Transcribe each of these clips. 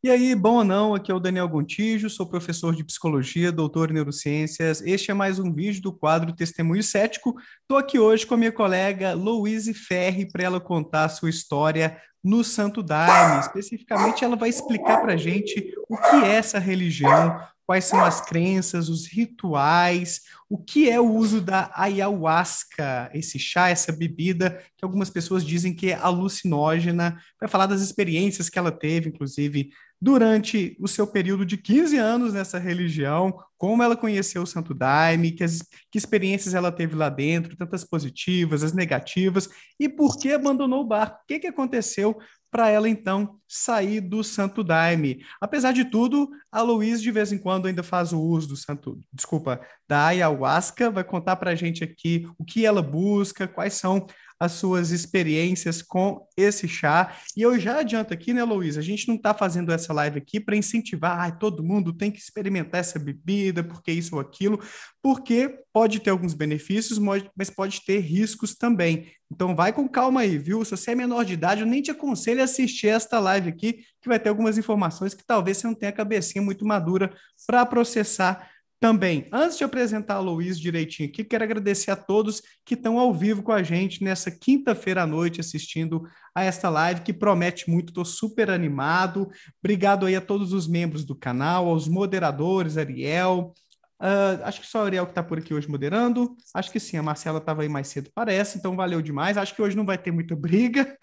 E aí, bom ou não, aqui é o Daniel Gontijo, sou professor de psicologia, doutor em neurociências. Este é mais um vídeo do quadro Testemunho Cético. Estou aqui hoje com a minha colega Louise Ferri para ela contar a sua história no Santo Daime. Especificamente, ela vai explicar para a gente o que é essa religião, quais são as crenças, os rituais, o que é o uso da ayahuasca, esse chá, essa bebida que algumas pessoas dizem que é alucinógena, vai falar das experiências que ela teve, inclusive durante o seu período de 15 anos nessa religião, como ela conheceu o Santo Daime, que, as, que experiências ela teve lá dentro, tantas positivas, as negativas, e por que abandonou o barco. O que, que aconteceu para ela, então, sair do Santo Daime? Apesar de tudo, a Luiz, de vez em quando, ainda faz o uso do Santo... Desculpa, da Ayahuasca, vai contar para a gente aqui o que ela busca, quais são as suas experiências com esse chá. E eu já adianto aqui, né, Luiz? A gente não está fazendo essa live aqui para incentivar, ah, todo mundo tem que experimentar essa bebida, porque isso ou aquilo, porque pode ter alguns benefícios, mas pode ter riscos também. Então vai com calma aí, viu? Se você é menor de idade, eu nem te aconselho a assistir esta live aqui, que vai ter algumas informações que talvez você não tenha a cabecinha muito madura para processar também. Antes de apresentar a Luiz direitinho aqui, quero agradecer a todos que estão ao vivo com a gente nessa quinta-feira à noite assistindo a esta live que promete muito, estou super animado. Obrigado aí a todos os membros do canal, aos moderadores, Ariel. Uh, acho que só a Ariel que está por aqui hoje moderando. Acho que sim, a Marcela estava aí mais cedo, parece, então valeu demais. Acho que hoje não vai ter muita briga.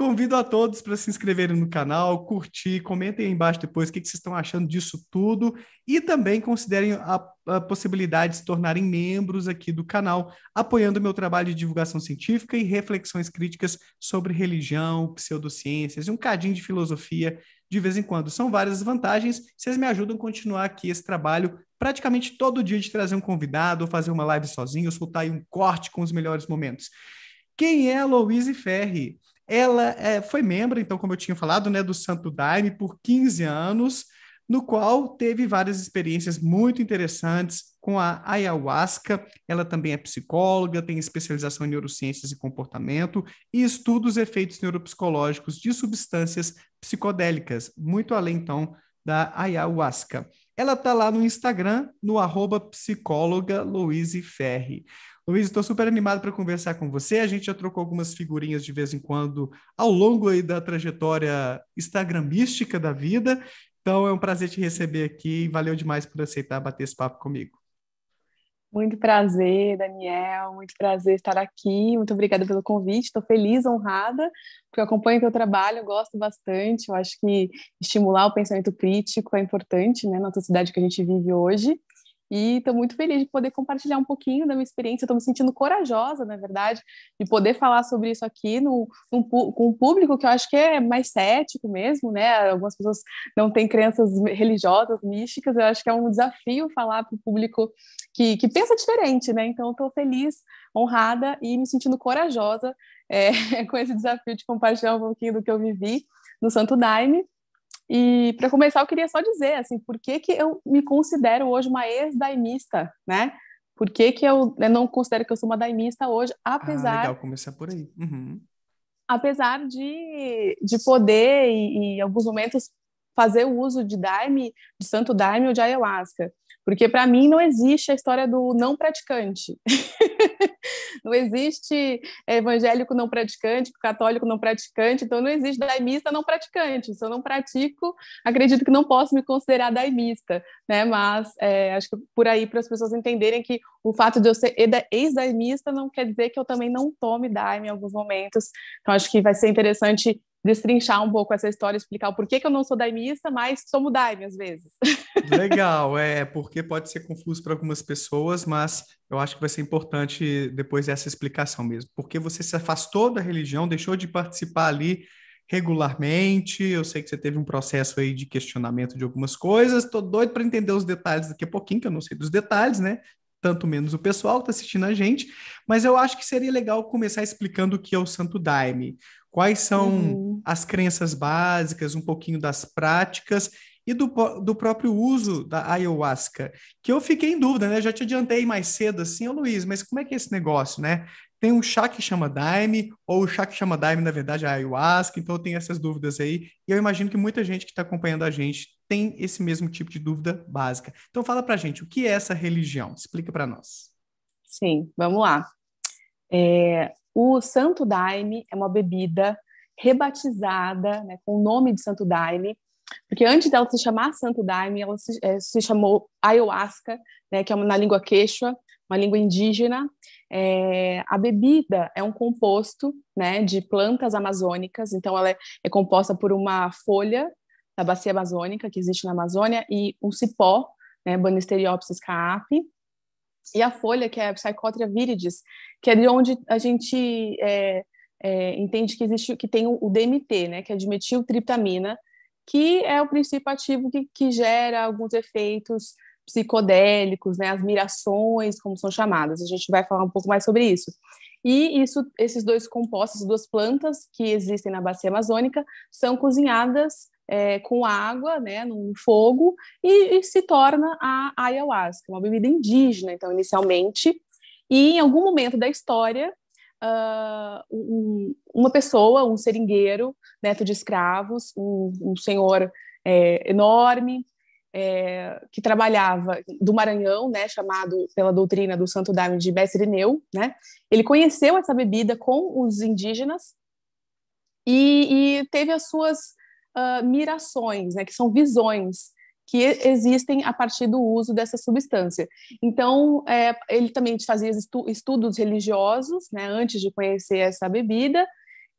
Convido a todos para se inscreverem no canal, curtir, comentem aí embaixo depois o que, que vocês estão achando disso tudo e também considerem a, a possibilidade de se tornarem membros aqui do canal, apoiando o meu trabalho de divulgação científica e reflexões críticas sobre religião, pseudociências e um cadinho de filosofia de vez em quando. São várias vantagens, vocês me ajudam a continuar aqui esse trabalho praticamente todo dia de trazer um convidado, ou fazer uma live sozinho, ou soltar aí um corte com os melhores momentos. Quem é a Louise Ferri? Ela é, foi membro, então, como eu tinha falado, né, do Santo Daime por 15 anos, no qual teve várias experiências muito interessantes com a ayahuasca. Ela também é psicóloga, tem especialização em neurociências e comportamento e estuda os efeitos neuropsicológicos de substâncias psicodélicas, muito além, então, da ayahuasca. Ela está lá no Instagram, no arroba psicóloga Louise Ferri. Luiz, estou super animado para conversar com você. A gente já trocou algumas figurinhas de vez em quando ao longo aí da trajetória instagramística da vida. Então é um prazer te receber aqui e valeu demais por aceitar bater esse papo comigo. Muito prazer, Daniel. Muito prazer estar aqui. Muito obrigada pelo convite. Estou feliz, honrada, porque eu acompanho o teu trabalho, gosto bastante. Eu acho que estimular o pensamento crítico é importante né, na sociedade que a gente vive hoje. E estou muito feliz de poder compartilhar um pouquinho da minha experiência. Estou me sentindo corajosa, na verdade, de poder falar sobre isso aqui no, no, com um público que eu acho que é mais cético mesmo, né? Algumas pessoas não têm crenças religiosas, místicas. Eu acho que é um desafio falar para o público que, que, pensa diferente, né? Então, estou feliz, honrada e me sentindo corajosa é, com esse desafio de compartilhar um pouquinho do que eu vivi no Santo Daime e para começar, eu queria só dizer assim, por que, que eu me considero hoje uma ex-daimista, né? Por que, que eu, eu né, não considero que eu sou uma daimista hoje, ah, apesar. Ah, legal começar por aí. Uhum. Apesar de, de poder, e, em alguns momentos, fazer o uso de daime, de santo daime ou de ayahuasca. Porque para mim não existe a história do não praticante. não existe é, evangélico não praticante, católico não praticante, então não existe daimista não praticante. Se eu não pratico, acredito que não posso me considerar daimista, né? Mas é, acho que por aí para as pessoas entenderem que o fato de eu ser ex-daimista não quer dizer que eu também não tome daime em alguns momentos. Então acho que vai ser interessante destrinchar um pouco essa história, explicar o porquê que eu não sou daimista, mas sou daime às vezes. Legal, é, porque pode ser confuso para algumas pessoas, mas eu acho que vai ser importante depois essa explicação mesmo. Porque você se afastou da religião, deixou de participar ali regularmente, eu sei que você teve um processo aí de questionamento de algumas coisas, estou doido para entender os detalhes daqui a pouquinho, que eu não sei dos detalhes, né? tanto menos o pessoal que está assistindo a gente, mas eu acho que seria legal começar explicando o que é o Santo Daime. Quais são uhum. as crenças básicas, um pouquinho das práticas e do, do próprio uso da ayahuasca? Que eu fiquei em dúvida, né? já te adiantei mais cedo assim, ô Luiz, mas como é que é esse negócio, né? Tem um chá que chama Daime, ou o chá que chama Daime, na verdade, é ayahuasca, então eu tenho essas dúvidas aí. E eu imagino que muita gente que está acompanhando a gente tem esse mesmo tipo de dúvida básica. Então fala pra gente, o que é essa religião? Explica para nós. Sim, vamos lá. É, o Santo Daime é uma bebida rebatizada né, com o nome de Santo Daime, porque antes dela se chamar Santo Daime, ela se, é, se chamou ayahuasca, né, que é uma, na língua quechua, uma língua indígena. É, a bebida é um composto né, de plantas amazônicas, então ela é, é composta por uma folha da bacia amazônica que existe na Amazônia e um cipó, né, Banisteriopsis caapi, e a Folha, que é a Psychotria Viridis, que é de onde a gente é, é, entende que existe, que tem o DMT, né, que é dimetiltriptamina, que é o princípio ativo que, que gera alguns efeitos psicodélicos, né, as mirações, como são chamadas. A gente vai falar um pouco mais sobre isso. E isso, esses dois compostos, duas plantas que existem na bacia amazônica, são cozinhadas é, com água, né, num fogo, e, e, se torna a ayahuasca, uma bebida indígena, então, inicialmente. E em algum momento da história, uh, um, uma pessoa, um seringueiro, neto de escravos, um, um senhor é, enorme, é, que trabalhava do Maranhão, né, chamado pela doutrina do Santo Daime de Bessirineu, né, ele conheceu essa bebida com os indígenas e, e teve as suas uh, mirações, né, que são visões que existem a partir do uso dessa substância. Então, é, ele também fazia estu estudos religiosos, né, antes de conhecer essa bebida,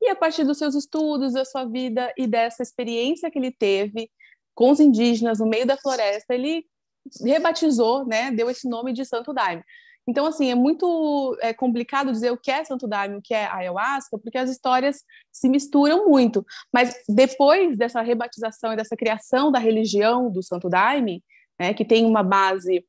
e a partir dos seus estudos, da sua vida e dessa experiência que ele teve com os indígenas no meio da floresta, ele rebatizou, né, deu esse nome de Santo Daime. Então, assim, é muito é, complicado dizer o que é Santo Daime, o que é ayahuasca, porque as histórias se misturam muito. Mas depois dessa rebatização e dessa criação da religião do Santo Daime, né, que tem uma base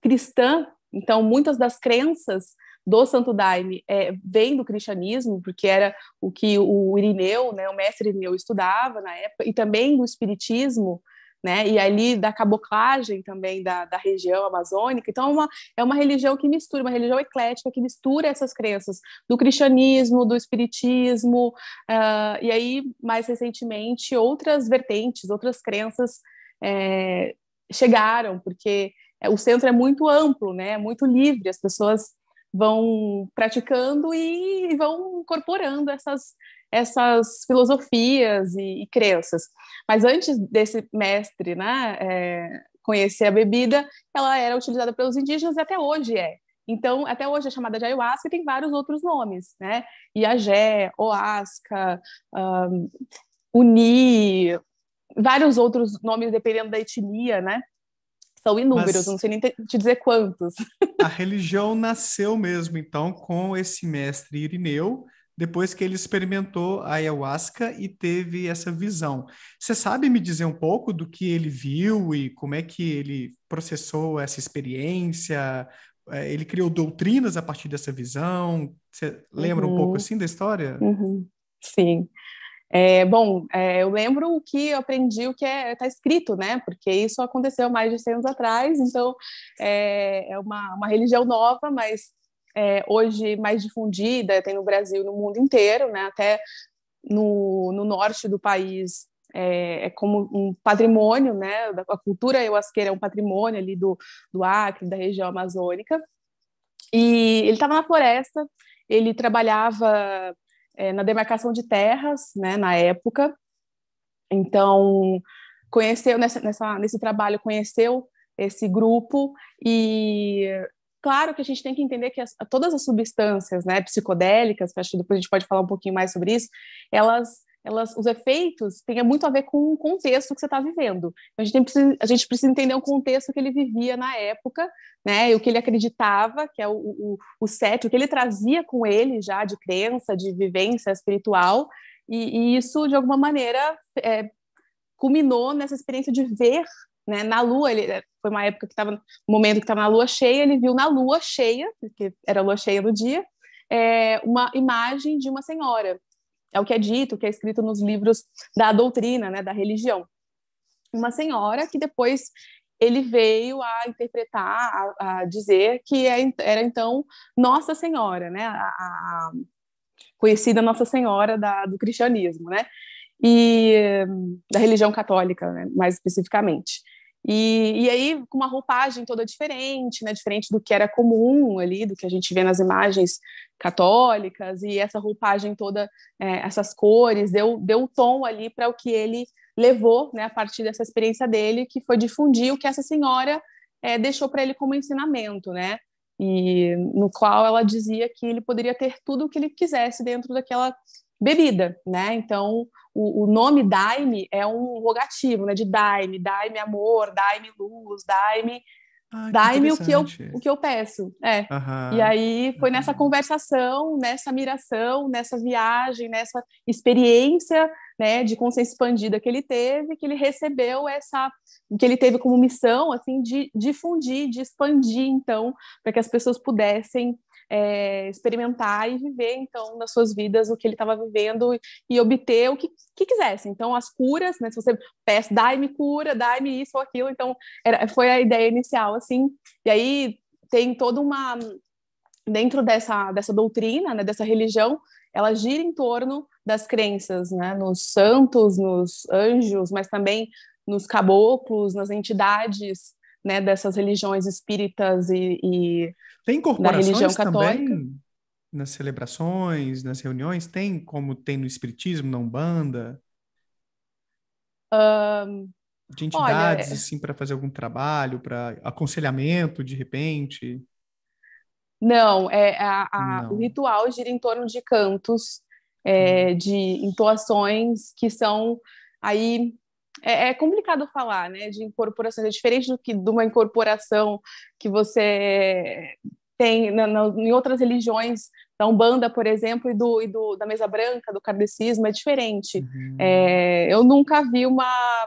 cristã, então muitas das crenças do Santo Daime é, vem do cristianismo, porque era o que o Irineu, né, o mestre Irineu estudava na época, e também do espiritismo, né? E ali da caboclagem também da, da região amazônica. Então, é uma, é uma religião que mistura, uma religião eclética que mistura essas crenças do cristianismo, do espiritismo, uh, e aí, mais recentemente, outras vertentes, outras crenças é, chegaram, porque o centro é muito amplo, né? É muito livre, as pessoas vão praticando e vão incorporando essas essas filosofias e, e crenças. Mas antes desse mestre né, é, conhecer a bebida, ela era utilizada pelos indígenas e até hoje é. Então, até hoje é chamada de ayahuasca e tem vários outros nomes, né? Iagé, Oasca, um, Uni, vários outros nomes dependendo da etnia, né? São inúmeros, Mas não sei nem te, te dizer quantos. A religião nasceu mesmo, então, com esse mestre Irineu, depois que ele experimentou a ayahuasca e teve essa visão. Você sabe me dizer um pouco do que ele viu e como é que ele processou essa experiência? É, ele criou doutrinas a partir dessa visão? Você lembra uhum. um pouco assim da história? Uhum. Sim. É, bom, é, eu lembro o que eu aprendi, o que está é, tá escrito, né? Porque isso aconteceu mais de 100 anos atrás, então é, é, uma, uma religião nova, mas é, hoje mais difundida, tem no Brasil no mundo inteiro, né? até no, no norte do país é, é, como um patrimônio, né? a cultura ayahuasqueira é um patrimônio ali do, do Acre, da região amazônica. E ele estava na floresta, ele trabalhava é, na demarcação de terras né, na época, então conheceu nessa, nessa, nesse trabalho, conheceu esse grupo e Claro que a gente tem que entender que as, todas as substâncias né, psicodélicas, acho que depois a gente pode falar um pouquinho mais sobre isso, elas elas, os efeitos têm muito a ver com o contexto que você está vivendo. Então, a, gente tem, a gente precisa entender o contexto que ele vivia na época, né, e o que ele acreditava, que é o, o, o set, o que ele trazia com ele já de crença, de vivência espiritual, e, e isso, de alguma maneira, é, culminou nessa experiência de ver né, na lua, ele é, foi uma época que estava, um momento que estava na lua cheia, ele viu na lua cheia, porque era lua cheia no dia, é, uma imagem de uma senhora. É o que é dito, o que é escrito nos livros da doutrina, né, da religião. Uma senhora que depois ele veio a interpretar, a, a dizer que é, era então Nossa Senhora, né, a, a conhecida Nossa Senhora da, do cristianismo, né, e hum, da religião católica, né, mais especificamente. E, e aí, com uma roupagem toda diferente, né, diferente do que era comum ali, do que a gente vê nas imagens católicas, e essa roupagem toda, é, essas cores, deu, deu um tom ali para o que ele levou né, a partir dessa experiência dele, que foi difundir o que essa senhora é, deixou para ele como ensinamento, né? E no qual ela dizia que ele poderia ter tudo o que ele quisesse dentro daquela bebida, né? Então, o, o nome Daime é um rogativo, né? De Daime, Daime amor, Daime luz, Daime... Ah, Daime o que eu o que eu peço, é. Aham, e aí foi aham. nessa uhum. conversação, nessa miração, nessa viagem, nessa experiência, né, de consciência expandida que ele teve, que ele recebeu essa que ele teve como missão assim de difundir, de expandir então, para que as pessoas pudessem é, experimentar e viver, então, nas suas vidas o que ele estava vivendo e, obter o que, que quisesse. Então, as curas, né? Se você peça, dai-me cura, dai-me isso ou aquilo. Então, era, foi a ideia inicial, assim. E aí tem toda uma... Dentro dessa, dessa doutrina, né, dessa religião, ela gira em torno das crenças, né, nos santos, nos anjos, mas também nos caboclos, nas entidades né, dessas religiões espíritas e, e tem da religião católica. Também nas celebrações, nas reuniões, tem como tem no espiritismo, na umbanda? Um, de entidades, olha, é assim, para fazer algum trabalho, para aconselhamento, de repente? Não, é, é a, a não. o ritual gira em torno de cantos, é, hum. de entoações que são aí é, é, complicado falar, né, de incorporações, é diferente do que de uma incorporação que você tem na, na, em outras religiões, da Umbanda, por exemplo, e do, e do da Mesa Branca, do Kardecismo, é diferente. Uhum. É, eu nunca vi uma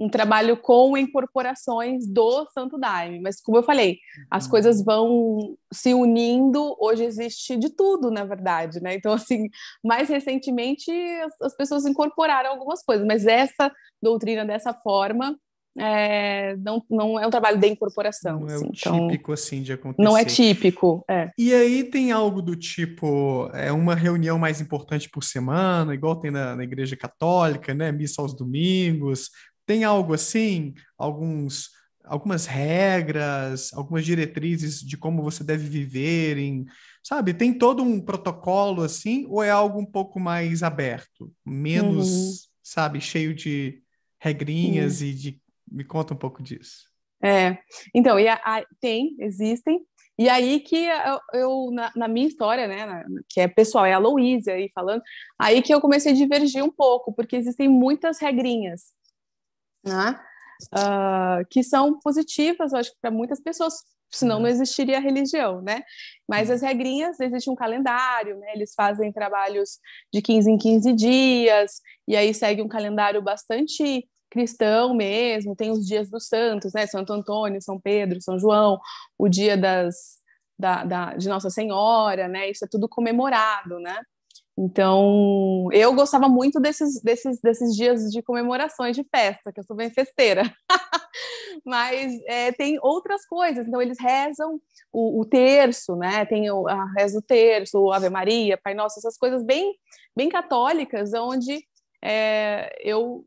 um trabalho com incorporações do Santo Daime. Mas, como eu falei, as uhum. coisas vão se unindo. Hoje existe de tudo, na verdade, né? Então, assim, mais recentemente as, as pessoas incorporaram algumas coisas, mas essa doutrina dessa forma é, não, não é um trabalho de incorporação. Não é assim, é então, típico, assim, de acontecer. Não é típico, é. E aí tem algo do tipo, é uma reunião mais importante por semana, igual tem na, na Igreja Católica, né? Missa aos domingos, tem algo assim? Alguns algumas regras, algumas diretrizes de como você deve viver, em, sabe? Tem todo um protocolo assim, ou é algo um pouco mais aberto, menos, uhum. sabe, cheio de regrinhas uhum. e de me conta um pouco disso. É, então, e a, a, tem, existem. E aí que eu, eu na, na, minha história, né, na, que é pessoal, é a Louise aí falando, aí que eu comecei a divergir um pouco, porque existem muitas regrinhas né? Uh, que são positivas, eu acho que para muitas pessoas, senão não uhum. existiria a religião, né? Mas uhum. as regrinhas, existe um calendário, né? Eles fazem trabalhos de 15 em 15 dias, e aí segue um calendário bastante cristão mesmo, tem os dias dos santos, né? Santo Antônio, São Pedro, São João, o dia das, da, da, de Nossa Senhora, né? Isso é tudo comemorado, né? Então, eu gostava muito desses, desses, desses dias de comemorações, de festa, que eu sou bem festeira. Mas é, tem outras coisas. Então, eles rezam o, o terço, né? Tem o a, reza o terço, Ave Maria, Pai Nosso, essas coisas bem, bem católicas, onde é, eu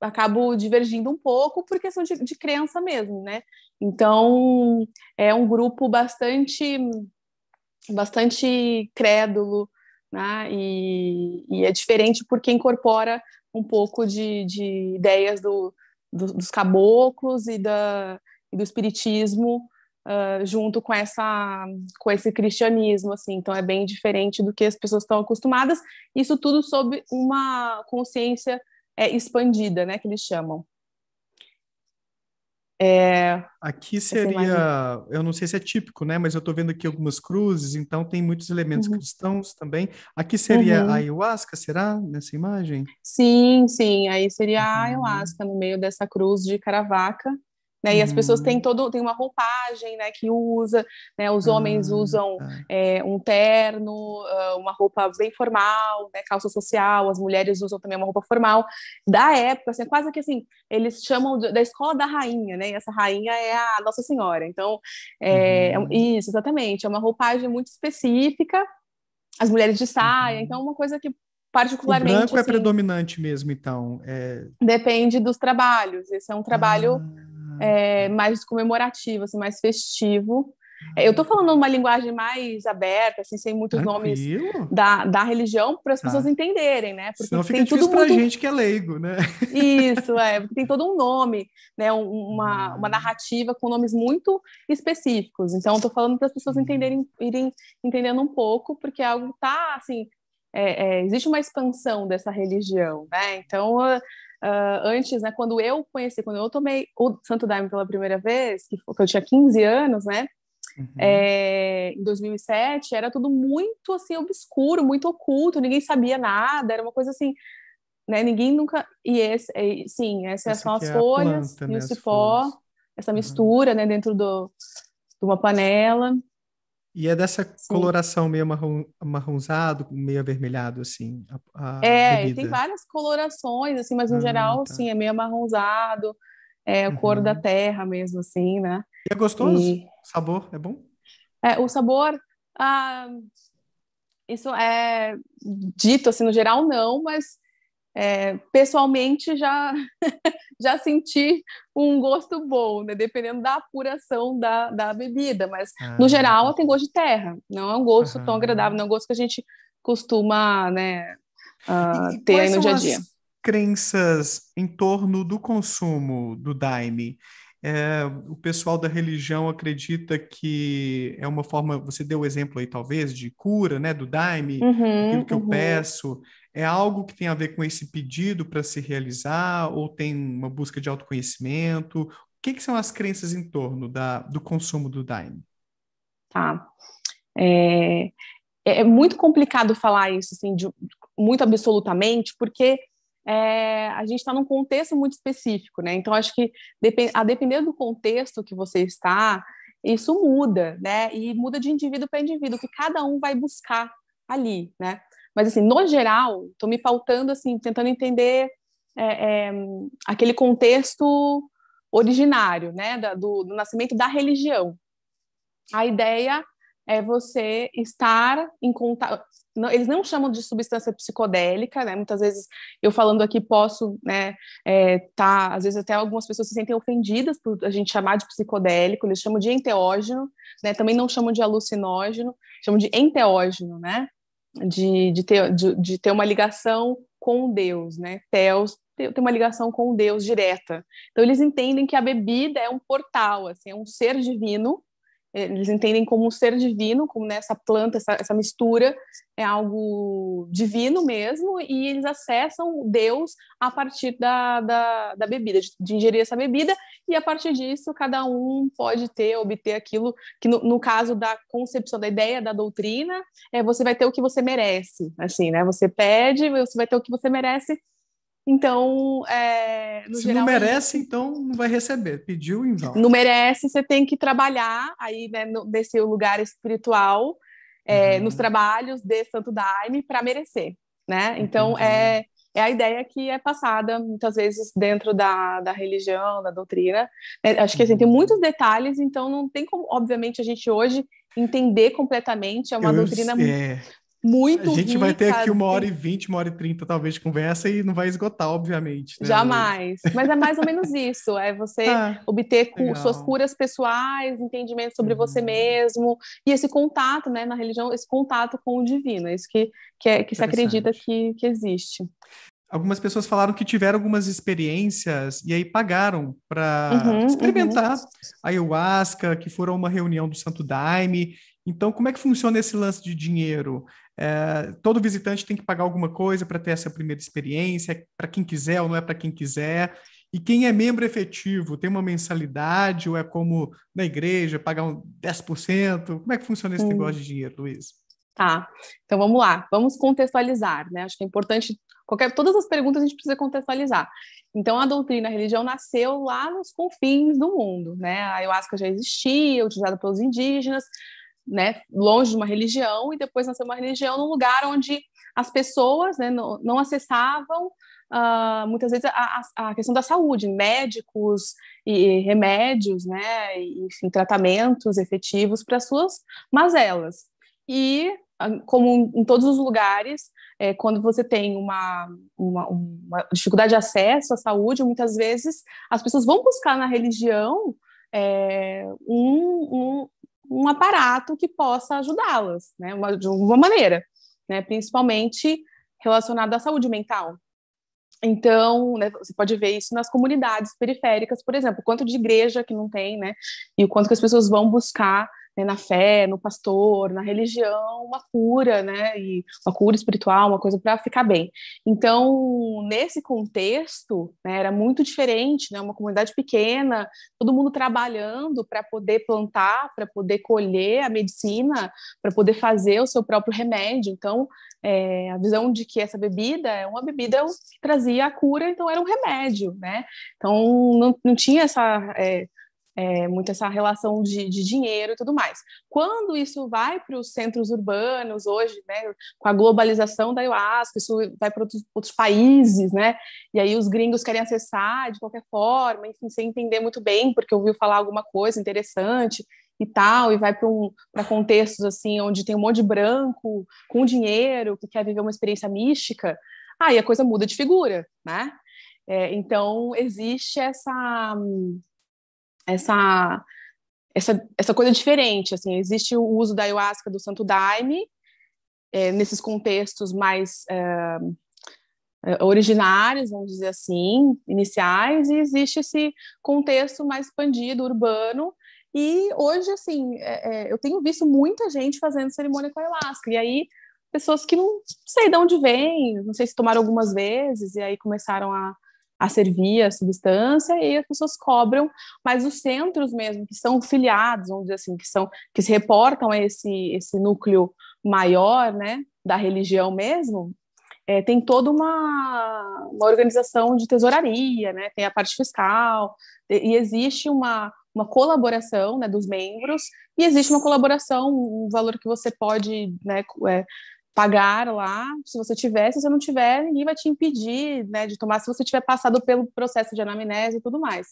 acabo divergindo um pouco por questão de, de crença mesmo, né? Então, é um grupo bastante, bastante crédulo, né? E, e, é diferente porque incorpora um pouco de, de ideias do, do, dos caboclos e, da, e do espiritismo uh, junto com essa com esse cristianismo, assim. Então é bem diferente do que as pessoas estão acostumadas. Isso tudo sob uma consciência é, expandida, né? Que eles chamam. É, aqui é seria, eu não sei se é típico, né? Mas eu estou vendo aqui algumas cruzes, então tem muitos elementos uhum. cristãos também. Aqui seria uhum. a ayahuasca, será? Nessa imagem? Sim, sim. Aí seria uhum. a ayahuasca no meio dessa cruz de Caravaca, né? E as pessoas hum. têm todo têm uma roupagem né, que usa, né? os homens ah, usam tá. é, um terno, ah, uma roupa bem formal, né? calça social, as mulheres usam também uma roupa formal. Da época, assim, é quase que assim, eles chamam de, da escola da rainha, né? E essa rainha é a Nossa Senhora. Então, é, é uhum. isso, exatamente, é uma roupagem muito específica. As mulheres de saia, uhum. então é uma coisa que particularmente. O branco assim, é predominante mesmo, então. É... Depende dos trabalhos. Esse é um trabalho. Ah é, mais comemorativo, assim, mais festivo. É, eu estou falando uma linguagem mais aberta, assim, sem muitos Tranquilo. nomes da, da religião, para as tá. pessoas entenderem, né? Porque Senão fica tem difícil para muito... gente que é leigo, né? Isso, é. porque Tem todo um nome, né? Uma, uhum. uma narrativa com nomes muito específicos. Então, estou falando para as pessoas uhum. entenderem, irem entendendo um pouco, porque é algo tá, assim... É, é, existe uma expansão dessa religião, né? Então, Uh, antes, né, quando eu conheci, quando eu tomei o Santo Daime pela primeira vez, que, que eu tinha 15 anos, né, uhum. é, em 2007, era tudo muito, assim, obscuro, muito oculto, ninguém sabia nada, era uma coisa assim, né, ninguém nunca... E esse, e, sim, essas Essa são as é folhas planta, e né, o cipó, essa uhum. mistura, uhum. né, dentro do, de uma panela. E é dessa Sim. coloração meio marrom, meio avermelhado, assim, a, a É, bebida. tem várias colorações, assim, mas no ah, geral, tá. assim, é meio amarronzado, é a uhum. cor da uhum. terra mesmo, assim, né? E é gostoso? E... O sabor é bom? É, o sabor, ah, isso é dito, assim, no geral não, mas é, pessoalmente já, já senti um gosto bom, né? dependendo da apuração da, da bebida, mas ah. no geral tá. ela tem gosto de terra, não é um gosto tão agradável, não é um gosto que a gente costuma né, uh, ter aí no dia a dia. Crenças em torno do consumo do daime. É, o pessoal da religião acredita que é uma forma, você deu o exemplo aí, talvez, de cura, né, do daime, uhum, aquilo que uhum. eu peço. É algo que tem a ver com esse pedido para se realizar, ou tem uma busca de autoconhecimento? O que, que são as crenças em torno da, do consumo do Daime? Tá. É, é, é, muito complicado falar isso assim, de, muito absolutamente, porque é, a gente está num contexto muito específico, né? Então, acho que a depender do contexto que você está, isso muda, né? E muda de indivíduo para indivíduo, que cada um vai buscar ali, né? Mas, assim, no geral, estou me pautando, assim, tentando entender é, é, aquele contexto originário, né, da, do, do, nascimento da religião. A ideia é você estar em contato. Eles não chamam de substância psicodélica, né? Muitas vezes eu falando aqui posso, né, é, tá, às vezes até algumas pessoas se sentem ofendidas por a gente chamar de psicodélico, eles chamam de enteógeno, né? Também não chamam de alucinógeno, chamam de enteógeno, né? de, de, ter, de, de ter uma ligação com Deus, né? Theos tem uma ligação com Deus direta. Então eles entendem que a bebida é um portal, assim, é um ser divino eles entendem como um ser divino, como nessa né, planta, essa, essa mistura é algo divino mesmo, e eles acessam Deus a partir da, da, da bebida, de, de, ingerir essa bebida, e a partir disso cada um pode ter, obter aquilo que, no, no, caso da concepção da ideia, da doutrina, é, você vai ter o que você merece, assim, né? Você pede, você vai ter o que você merece, então, é, no Se geral, não é merece, então não vai receber. Pediu em vão. Não merece, você tem que trabalhar aí né, nesse lugar espiritual, é, uhum. nos trabalhos de Santo Daime para merecer, né? Então é, é a ideia que é passada muitas vezes dentro da, da religião, da doutrina. Né? Acho que assim, tem uhum. muitos detalhes, então não tem como, obviamente, a gente hoje entender completamente. É uma eu, doutrina é, muito A gente rica vai ter aqui uma hora e vinte, uma hora e trinta, talvez, de conversa e não vai esgotar, obviamente. Né? Jamais. Mas é mais ou menos isso. É você ah, obter cu suas curas pessoais, entendimento sobre uhum. você mesmo e esse contato, né, na religião, esse contato com o divino. É isso que, que, é, que se acredita que, que existe. Algumas pessoas falaram que tiveram algumas experiências e aí pagaram para uhum, uhum, experimentar uhum. ayahuasca, que foram a uma reunião do Santo Daime então, como é que funciona esse lance de dinheiro? É, todo visitante tem que pagar alguma coisa para ter essa primeira experiência, para quem quiser ou não é para quem quiser. E quem é membro efetivo tem uma mensalidade ou é como na igreja, pagar um 10%? Como é que funciona esse hum. negócio de dinheiro, Luiz? Tá, então vamos lá, vamos contextualizar, né? Acho que é importante, qualquer, todas as perguntas a gente precisa contextualizar. Então a doutrina, a religião nasceu lá nos confins do mundo, né? A ayahuasca já existia, utilizada pelos indígenas, né, longe de uma religião e depois nasceu uma religião num lugar onde as pessoas né, não, não, acessavam uh, muitas vezes a, a, questão da saúde, médicos e remédios, né, e, enfim, tratamentos efetivos para suas mazelas. E ah, como em todos os lugares, é, quando você tem uma, uma, uma, dificuldade de acesso à saúde, muitas vezes as pessoas vão buscar na religião é, um, um aparato que possa ajudá-las, né, uma, de alguma maneira, né, principalmente relacionado à saúde mental. Então, né, você pode ver isso nas comunidades periféricas, por exemplo, quanto de igreja que não tem, né, e o quanto que as pessoas vão buscar né, na fé, no pastor, na religião, uma cura, né, e uma cura espiritual, uma coisa para ficar bem. Então, nesse contexto, né, era muito diferente, né, uma comunidade pequena, todo mundo trabalhando para poder plantar, para poder colher a medicina, para poder fazer o seu próprio remédio. Então, é, a visão de que essa bebida é uma bebida que trazia a cura, então era um remédio, né? Então, não, não tinha essa... É, é, muito essa relação de, de, dinheiro e tudo mais. Quando isso vai para os centros urbanos hoje, né, com a globalização da ayahuasca, isso vai para outros, outros, países, né, e aí os gringos querem acessar de qualquer forma, enfim, sem entender muito bem, porque ouviu falar alguma coisa interessante e tal, e vai para um, contextos assim, onde tem um monte de branco com dinheiro que quer viver uma experiência mística, aí a coisa muda de figura, né? É, então existe essa essa, essa, essa coisa diferente. Assim, existe o uso da ayahuasca do Santo Daime é, nesses contextos mais é, é originários, vamos dizer assim, iniciais, e existe esse contexto mais expandido, urbano. E hoje, assim, é, é eu tenho visto muita gente fazendo cerimônia com ayahuasca. E aí, pessoas que não sei de onde vêm, não sei se tomaram algumas vezes, e aí começaram a a servir a substância e as pessoas cobram, mas os centros mesmo que são filiados, vamos dizer assim, que são que se reportam a esse esse núcleo maior, né, da religião mesmo, é, tem toda uma, uma organização de tesouraria, né, tem a parte fiscal e existe uma uma colaboração né, dos membros e existe uma colaboração, um valor que você pode né, é, pagar lá, se você tiver, se você não tiver, ninguém vai te impedir, né, de tomar, se você tiver passado pelo processo de anamnese e tudo mais.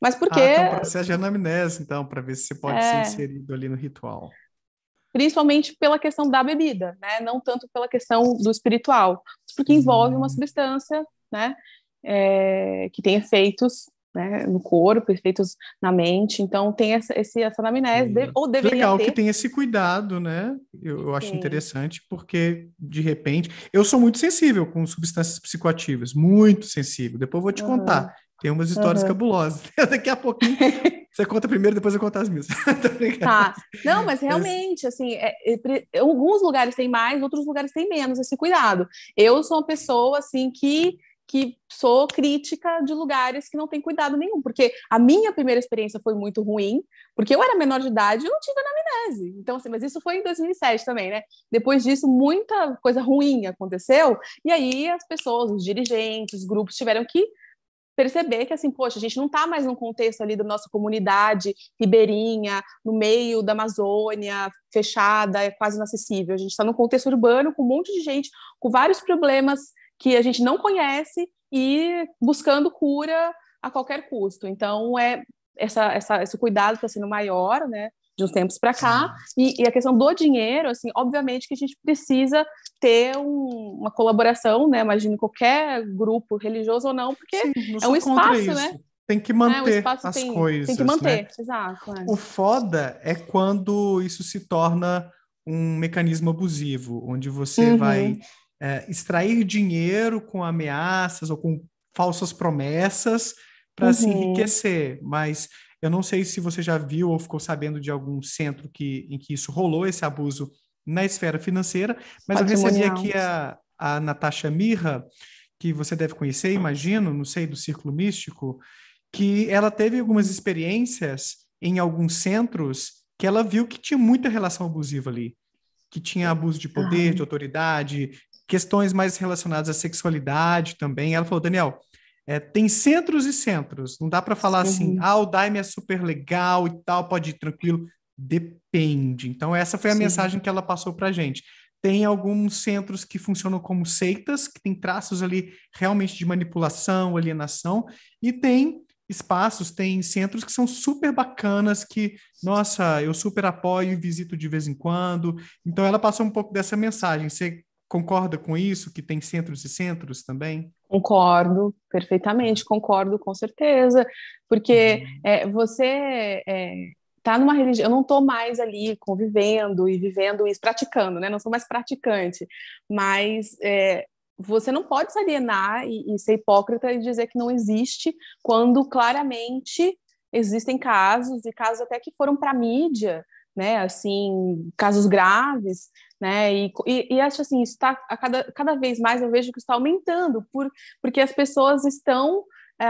Mas porque... Ah, então processo de anamnese, então, para ver se você pode é... ser inserido ali no ritual. Principalmente pela questão da bebida, né, não tanto pela questão do espiritual, porque uhum. envolve hum. uma substância, né, é, que tem efeitos né, no corpo, efeitos na mente. Então tem essa, esse, essa anamnese, de, ou deveria Legal ter. que tem esse cuidado, né? Eu, eu acho interessante, porque de repente... Eu sou muito sensível com substâncias psicoativas, muito sensível. Depois eu vou te uhum. contar. Tem umas histórias uhum. cabulosas. Daqui a pouquinho você conta primeiro, depois eu conto as minhas. tá. Não, mas realmente, assim, é, é, alguns lugares tem mais, outros lugares tem menos esse cuidado. Eu sou uma pessoa, assim, que que sou crítica de lugares que não tem cuidado nenhum, porque a minha primeira experiência foi muito ruim, porque eu era menor de idade e eu não tive anamnese. Então, assim, mas isso foi em 2007 também, né? Depois disso, muita coisa ruim aconteceu, e aí as pessoas, os dirigentes, os grupos tiveram que perceber que assim, poxa, a gente não está mais num contexto ali da nossa comunidade ribeirinha, no meio da Amazônia, fechada, é quase inacessível. A gente está num contexto urbano com um monte de gente, com vários problemas que a gente não conhece e buscando cura a qualquer custo. Então, é essa, essa esse cuidado está sendo maior, né? De uns tempos para cá, e, e, a questão do dinheiro, assim, obviamente que a gente precisa ter um, uma colaboração, né? Imagino qualquer grupo, religioso ou não, porque Sim, não é um espaço, né? Tem que é, manter é, as tem, coisas. Tem que manter, né? exato. É. O foda é quando isso se torna um mecanismo abusivo, onde você uhum. vai é, extrair dinheiro com ameaças ou com falsas promessas para uhum. se enriquecer. Mas eu não sei se você já viu ou ficou sabendo de algum centro que, em que isso rolou, esse abuso na esfera financeira, mas eu recebi aqui a, a Natasha Mirra, que você deve conhecer, imagino, não sei, do Círculo Místico, que ela teve algumas experiências em alguns centros que ela viu que tinha muita relação abusiva ali, que tinha uhum. abuso de poder, de autoridade, questões mais relacionadas à sexualidade também. Ela falou, Daniel, é, tem centros e centros. Não dá para falar Sim. assim, ah, o Daime é super legal e tal, pode ir tranquilo. Depende. Então, essa foi a Sim. mensagem que ela passou para gente. Tem alguns centros que funcionam como seitas, que tem traços ali realmente de manipulação, alienação, e tem espaços, tem centros que são super bacanas, que, nossa, eu super apoio e visito de vez em quando. Então, ela passou um pouco dessa mensagem. Você concorda com isso, que tem centros e centros também? Concordo, perfeitamente, uhum. concordo com certeza, porque uhum. é, você está eh, é, numa religião, eu não estou mais ali convivendo e vivendo isso, praticando, né? Não sou mais praticante, mas é, você não pode se alienar e, e ser hipócrita e dizer que não existe, quando claramente existem casos, e casos até que foram para a mídia, né, assim, casos graves né? E, e, e acho assim, está a cada, cada vez mais eu vejo que está aumentando, por, porque as pessoas estão eh,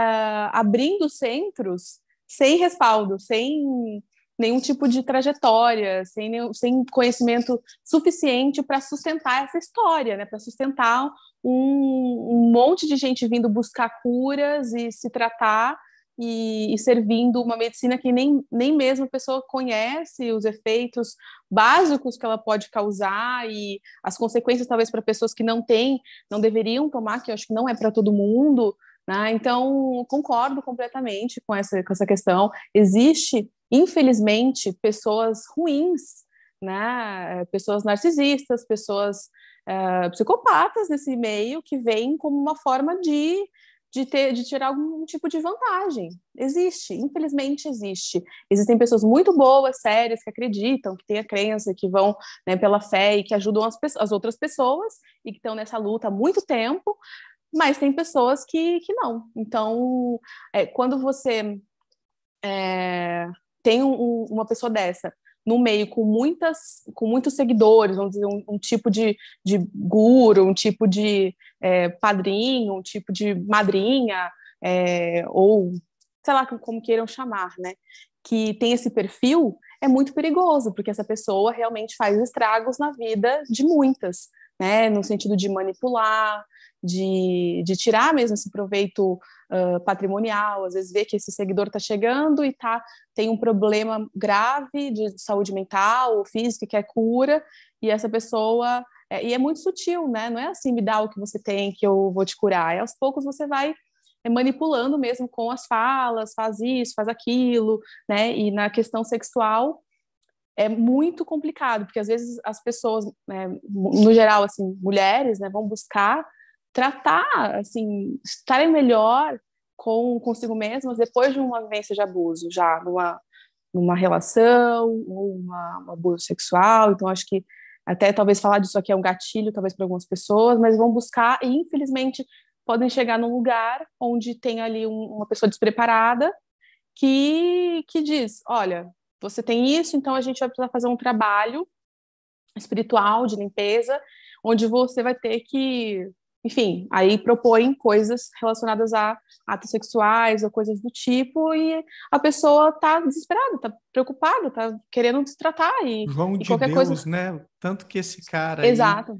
abrindo centros sem respaldo, sem nenhum tipo de trajetória, sem, nenhum, sem conhecimento suficiente para sustentar essa história, né? para sustentar um, um, monte de gente vindo buscar curas e se tratar e, e, servindo uma medicina que nem, nem mesmo a pessoa conhece os efeitos básicos que ela pode causar e as consequências, talvez, para pessoas que não têm, não deveriam tomar, que eu acho que não é para todo mundo. Né? Então, concordo completamente com essa, com essa questão. Existe, infelizmente, pessoas ruins né? Pessoas narcisistas, pessoas uh, psicopatas nesse meio que vêm como uma forma de de ter de tirar algum tipo de vantagem. Existe, infelizmente existe. Existem pessoas muito boas, sérias, que acreditam, que têm a crença, que vão né, pela fé e que ajudam as, as outras pessoas e que estão nessa luta há muito tempo, mas tem pessoas que, que não. Então, é, quando você é, tem um, uma pessoa dessa no meio com muitas com muitos seguidores, vamos dizer, um, um tipo de, de guru, um tipo de é, padrinho, um tipo de madrinha, é, ou sei lá como queiram chamar, né? Que tem esse perfil, é muito perigoso, porque essa pessoa realmente faz estragos na vida de muitas, né? No sentido de manipular, de, de tirar mesmo esse proveito uh, patrimonial, às vezes vê que esse seguidor está chegando e tá, tem um problema grave de saúde mental ou física que é cura, e essa pessoa. É, e é muito sutil, né? Não é assim, me dá o que você tem que eu vou te curar. É aos poucos você vai é, manipulando mesmo com as falas, faz isso, faz aquilo, né? E na questão sexual é muito complicado, porque às vezes as pessoas, né, no geral, assim, mulheres, né, vão buscar tratar, assim, estarem melhor com consigo mesmas depois de uma vivência de abuso, já numa, numa relação ou uma, um abuso sexual. Então, acho que até talvez falar disso aqui é um gatilho, talvez para algumas pessoas, mas vão buscar e, infelizmente, podem chegar num lugar onde tem ali um, uma pessoa despreparada que, que diz: olha, você tem isso, então a gente vai precisar fazer um trabalho espiritual de limpeza, onde você vai ter que enfim, aí propõem coisas relacionadas a atos sexuais ou coisas do tipo, e a pessoa tá desesperada, tá preocupada, tá querendo se tratar. E, João e de qualquer Deus, coisa... né? Tanto que esse cara. Exato. Aí...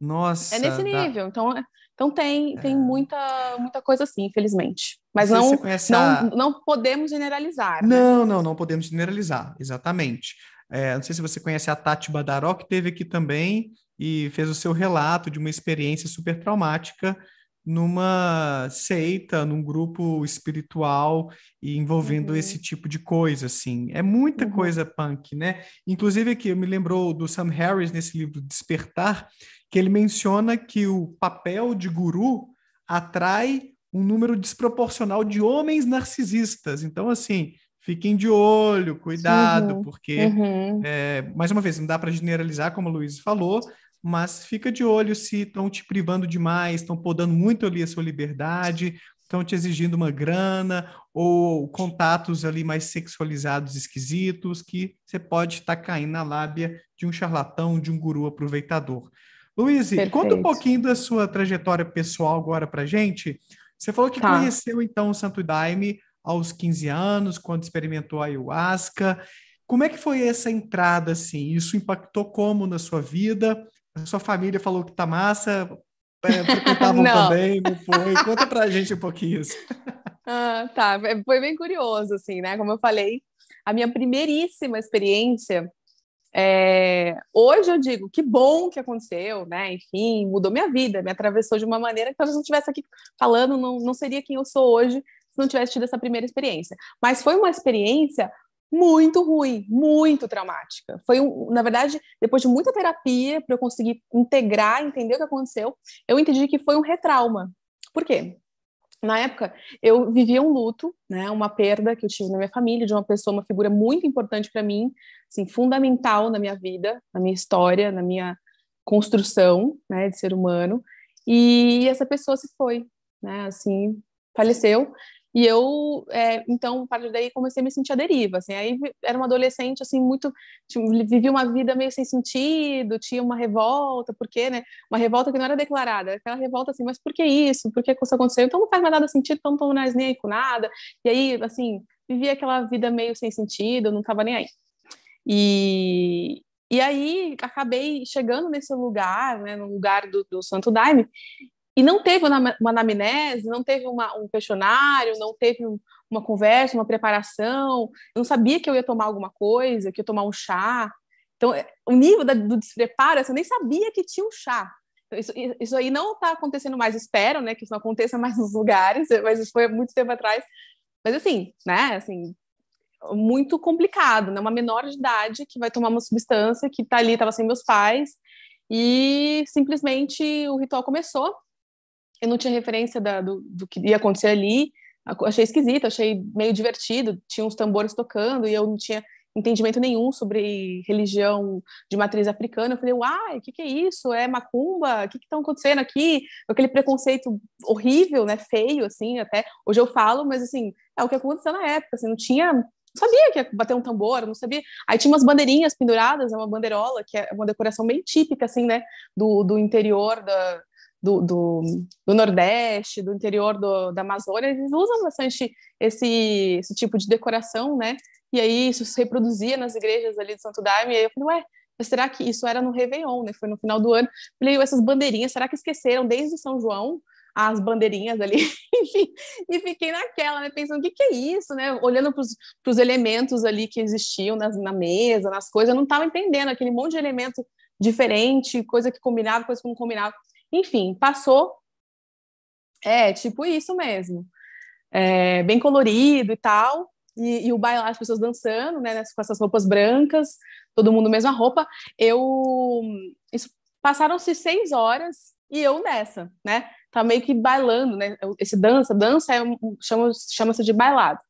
Nossa. É nesse nível. Dá... Então, é, então tem, é... tem muita, muita coisa assim, infelizmente. Mas não, não, a... não, não podemos generalizar. Né? Não, né? não, não podemos generalizar, exatamente. É, não sei se você conhece a Tati Badaró, que teve aqui também, e fez o seu relato de uma experiência super traumática numa seita, num grupo espiritual e envolvendo uhum. esse tipo de coisa, assim. É muita uhum. coisa punk, né? Inclusive aqui, me lembrou do Sam Harris nesse livro Despertar, que ele menciona que o papel de guru atrai um número desproporcional de homens narcisistas. Então, assim, fiquem de olho, cuidado, uhum. porque, uhum. é, mais uma vez, não dá para generalizar, como o Luiz falou, mas fica de olho se estão te privando demais, estão podando muito ali a sua liberdade, estão te exigindo uma grana ou contatos ali mais sexualizados, esquisitos, que você pode estar tá caindo na lábia de um charlatão, de um guru aproveitador. Luiz, conta um pouquinho da sua trajetória pessoal agora para gente. Você falou que tá. conheceu então o Santo Daime aos 15 anos, quando experimentou a ayahuasca. Como é que foi essa entrada assim? Isso impactou como na sua vida? a sua família falou que tá massa, é, não. também, não foi? Conta pra gente um pouquinho isso. Ah, tá, é, foi bem curioso, assim, né? Como eu falei, a minha primeiríssima experiência. É... Hoje eu digo que bom que aconteceu, né? Enfim, mudou minha vida, me atravessou de uma maneira que talvez não estivesse aqui falando, não, não seria quem eu sou hoje se não tivesse tido essa primeira experiência. Mas foi uma experiência muito ruim, muito traumática. Foi, um, na verdade, depois de muita terapia para eu conseguir integrar, entender o que aconteceu, eu entendi que foi um retrauma. Por quê? Na época, eu vivia um luto, né, uma perda que eu tive na minha família de uma pessoa, uma figura muito importante para mim, assim, fundamental na minha vida, na minha história, na minha construção, né, de ser humano. E essa pessoa se foi, né, assim, faleceu. E eu, é, então, a partir daí comecei a me sentir à deriva, assim. Aí era uma adolescente, assim, muito... Tipo, vivia uma vida meio sem sentido, tinha uma revolta, porque, né? Uma revolta que não era declarada, aquela revolta assim, mas por que isso? Por que isso aconteceu? Então não faz mais nada sentido, então não tô mais nem aí com nada. E aí, assim, vivia aquela vida meio sem sentido, não tava nem aí. E, e aí acabei chegando nesse lugar, né, no lugar do, do Santo Daime, e não teve uma anamnese, não teve uma, um questionário, não teve uma conversa, uma preparação, eu não sabia que eu ia tomar alguma coisa, que eu ia tomar um chá. Então, é, o nível da, do despreparo, assim, eu nem sabia que tinha um chá. Então, isso, isso aí não está acontecendo mais, espero, né, que isso não aconteça mais nos lugares, mas isso foi há muito tempo atrás. Mas assim, né, assim, muito complicado, né, uma menor de idade que vai tomar uma substância que está ali, estava sem meus pais, e simplesmente o ritual começou, eu não tinha referência da, do, do que ia acontecer ali, achei esquisito, achei meio divertido, tinha uns tambores tocando e eu não tinha entendimento nenhum sobre religião de matriz africana. Eu falei, uai, o que, que é isso? É macumba? O que está acontecendo aqui? Aquele preconceito horrível, né? Feio, assim, até. Hoje eu falo, mas assim, é o que aconteceu na época, assim, não tinha. Não sabia que ia bater um tambor, não sabia. Aí tinha umas bandeirinhas penduradas, é uma bandeirola, que é uma decoração bem típica, assim, né? Do, do interior da, do, do, do, Nordeste, do interior do, da Amazônia, eles usam bastante esse, esse tipo de decoração, né? E aí isso se reproduzia nas igrejas ali de Santo Daime, e aí eu falei, ué, mas será que isso era no Réveillon, né? Foi no final do ano. Falei, essas bandeirinhas, será que esqueceram desde São João? as bandeirinhas ali, enfim, e fiquei naquela, né, pensando, o que, que é isso, né, olhando para os elementos ali que existiam nas, na mesa, nas coisas, eu não estava entendendo aquele monte de elemento diferente, coisa que combinava, coisa que não combinava. Enfim, passou. É, tipo isso mesmo. É, bem colorido e tal. E, e, o baile, as pessoas dançando, né, com essas roupas brancas, todo mundo mesma roupa. Eu. Passaram-se seis horas e eu nessa, né? Tá meio que bailando, né? Esse dança, dança é, chama-se de bailado.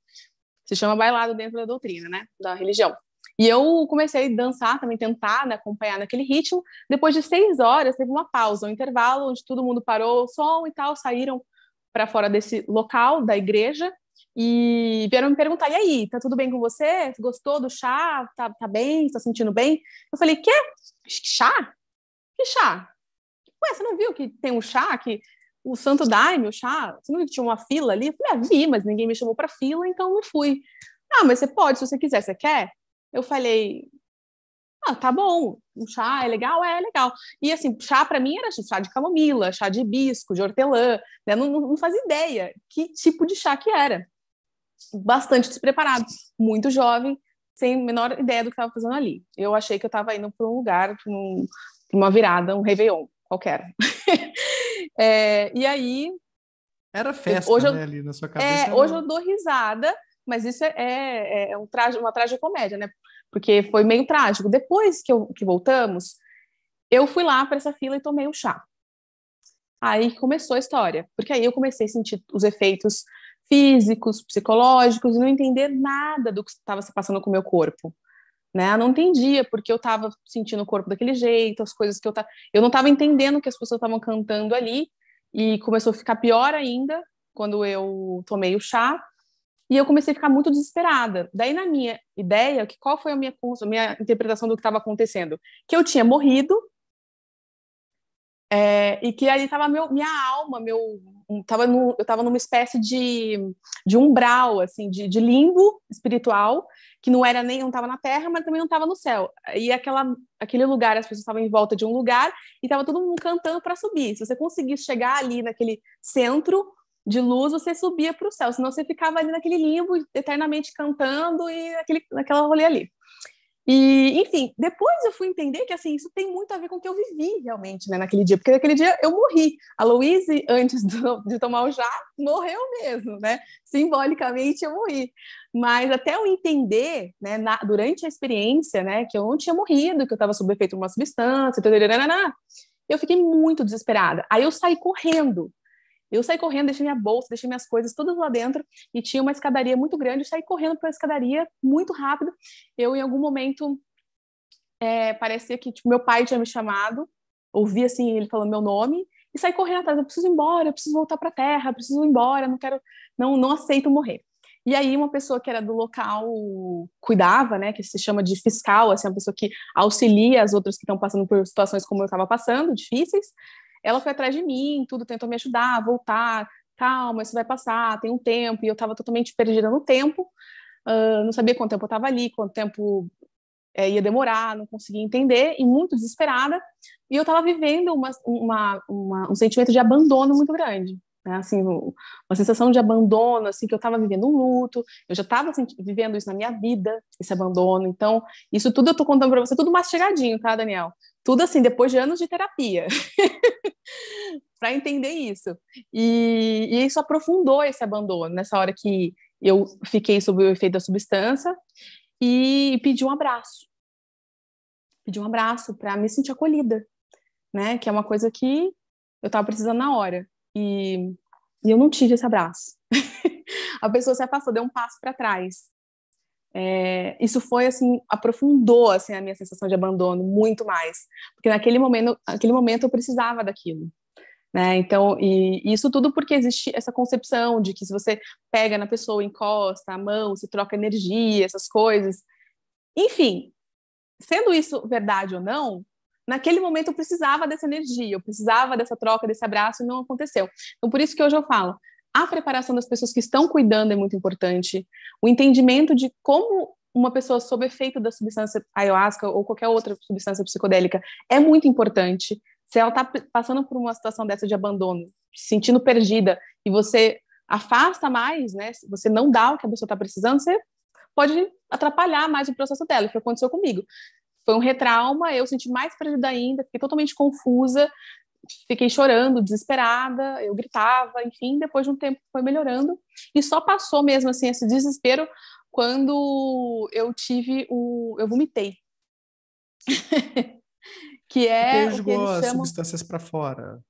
Se chama bailado dentro da doutrina, né? Da religião. E eu comecei a dançar, também tentar né, acompanhar naquele ritmo. Depois de seis horas, teve uma pausa, um intervalo, onde todo mundo parou, som e tal, saíram para fora desse local da igreja e vieram me perguntar: e aí, tá tudo bem com você? Gostou do chá? Tá, tá bem? Tá sentindo bem? Eu falei: quê? Chá? Que chá? Ué, você não viu que tem um chá que o Santo Daime, o chá? Você não viu que tinha uma fila ali? Eu falei: ah, vi, mas ninguém me chamou para fila, então eu fui. Ah, mas você pode se você quiser, você quer? eu falei, ah, tá bom, um chá é legal? É, é legal. E assim, chá para mim era chá de camomila, chá de hibisco, de hortelã, né? não, não ideia que tipo de chá que era. Bastante despreparado, muito jovem, sem a menor ideia do que estava fazendo ali. Eu achei que eu estava indo para um lugar, pra um, pra uma virada, um réveillon qualquer. é, e aí... Era festa, hoje eu, né, ali na sua é, cabeça. É, hoje eu dou risada, mas isso é, é, é um traje, uma tragicomédia, né? Porque foi meio trágico. Depois que, eu, que voltamos, eu fui lá para essa fila e tomei um chá. Aí começou a história, porque aí eu comecei a sentir os efeitos físicos, psicológicos, e não entender nada do que estava se passando com o meu corpo. Né? Eu não entendia porque eu estava sentindo o corpo daquele jeito, as coisas que eu estava. Eu não estava entendendo o que as pessoas estavam cantando ali, e começou a ficar pior ainda quando eu tomei o chá. E eu comecei a ficar muito desesperada. Daí, na minha ideia, que qual foi a minha, a minha interpretação do que estava acontecendo? Que eu tinha morrido é, e que ali estava minha alma, meu, tava no, eu estava numa espécie de, de umbral, assim, de, de limbo espiritual, que não era nem, não estava na terra, mas também não estava no céu. E aquela, aquele lugar, as pessoas estavam em volta de um lugar e estava todo mundo cantando para subir. Se você conseguisse chegar ali naquele centro, de luz, você subia para o céu, senão você ficava ali naquele limbo eternamente cantando e naquele, naquela rolê ali. E, enfim, depois eu fui entender que assim, isso tem muito a ver com o que eu vivi realmente né, naquele dia, porque naquele dia eu morri. A Louise, antes do, de tomar o chá, morreu mesmo, né? Simbolicamente eu morri. Mas até eu entender, né, na, durante a experiência, né, que eu não tinha morrido, que eu estava sob efeito de uma substância, eu fiquei muito desesperada. Aí eu saí correndo eu saí correndo, deixei minha bolsa, deixei minhas coisas todas lá dentro e tinha uma escadaria muito grande. Eu saí correndo pela escadaria muito rápido. Eu, em algum momento, é, parecia que tipo, meu pai tinha me chamado, ouvi assim ele falando meu nome e saí correndo atrás. Eu preciso ir embora, eu preciso voltar para a terra, eu preciso ir embora, não quero, não, não aceito morrer. E aí uma pessoa que era do local cuidava, né, que se chama de fiscal, assim, é uma pessoa que auxilia as outras que estão passando por situações como eu estava passando, difíceis, ela foi atrás de mim, tudo, tentou me ajudar, voltar, calma, isso vai passar, tem um tempo, e eu estava totalmente perdida no tempo, uh, não sabia quanto tempo eu estava ali, quanto tempo é, ia demorar, não conseguia entender, e muito desesperada, e eu estava vivendo uma, uma, uma, um sentimento de abandono muito grande, né? assim, uma sensação de abandono, assim, que eu estava vivendo um luto, eu já estava assim, vivendo isso na minha vida, esse abandono, então, isso tudo eu estou contando para você, tudo mastigadinho, tá, Daniel? Tudo assim, depois de anos de terapia, para entender isso. E, e isso aprofundou esse abandono, nessa hora que eu fiquei sob o efeito da substância e pedi um abraço. Pedi um abraço para me sentir acolhida, né? Que é uma coisa que eu estava precisando na hora. E, e eu não tive esse abraço. a pessoa se afastou, deu um passo para trás. É, isso foi assim aprofundou assim a minha sensação de abandono muito mais porque naquele momento naquele momento eu precisava daquilo né então e, e isso tudo porque existe essa concepção de que se você pega na pessoa encosta a mão se troca energia essas coisas enfim sendo isso verdade ou não naquele momento eu precisava dessa energia eu precisava dessa troca desse abraço e não aconteceu então por isso que hoje eu falo a preparação das pessoas que estão cuidando é muito importante, o entendimento de como uma pessoa sob efeito da substância ayahuasca ou qualquer outra substância psicodélica é muito importante. Se ela está passando por uma situação dessa de abandono, se sentindo perdida, e você afasta mais, né? Se você não dá o que a pessoa está precisando, você pode atrapalhar mais o processo dela. o que aconteceu comigo. Foi um retrauma, eu senti mais perdida ainda, fiquei totalmente confusa, fiquei chorando, desesperada, eu gritava, enfim, depois de um tempo foi melhorando, e só passou mesmo, assim, esse desespero quando eu tive o... eu vomitei. que é o que eles chamam... substâncias para fora.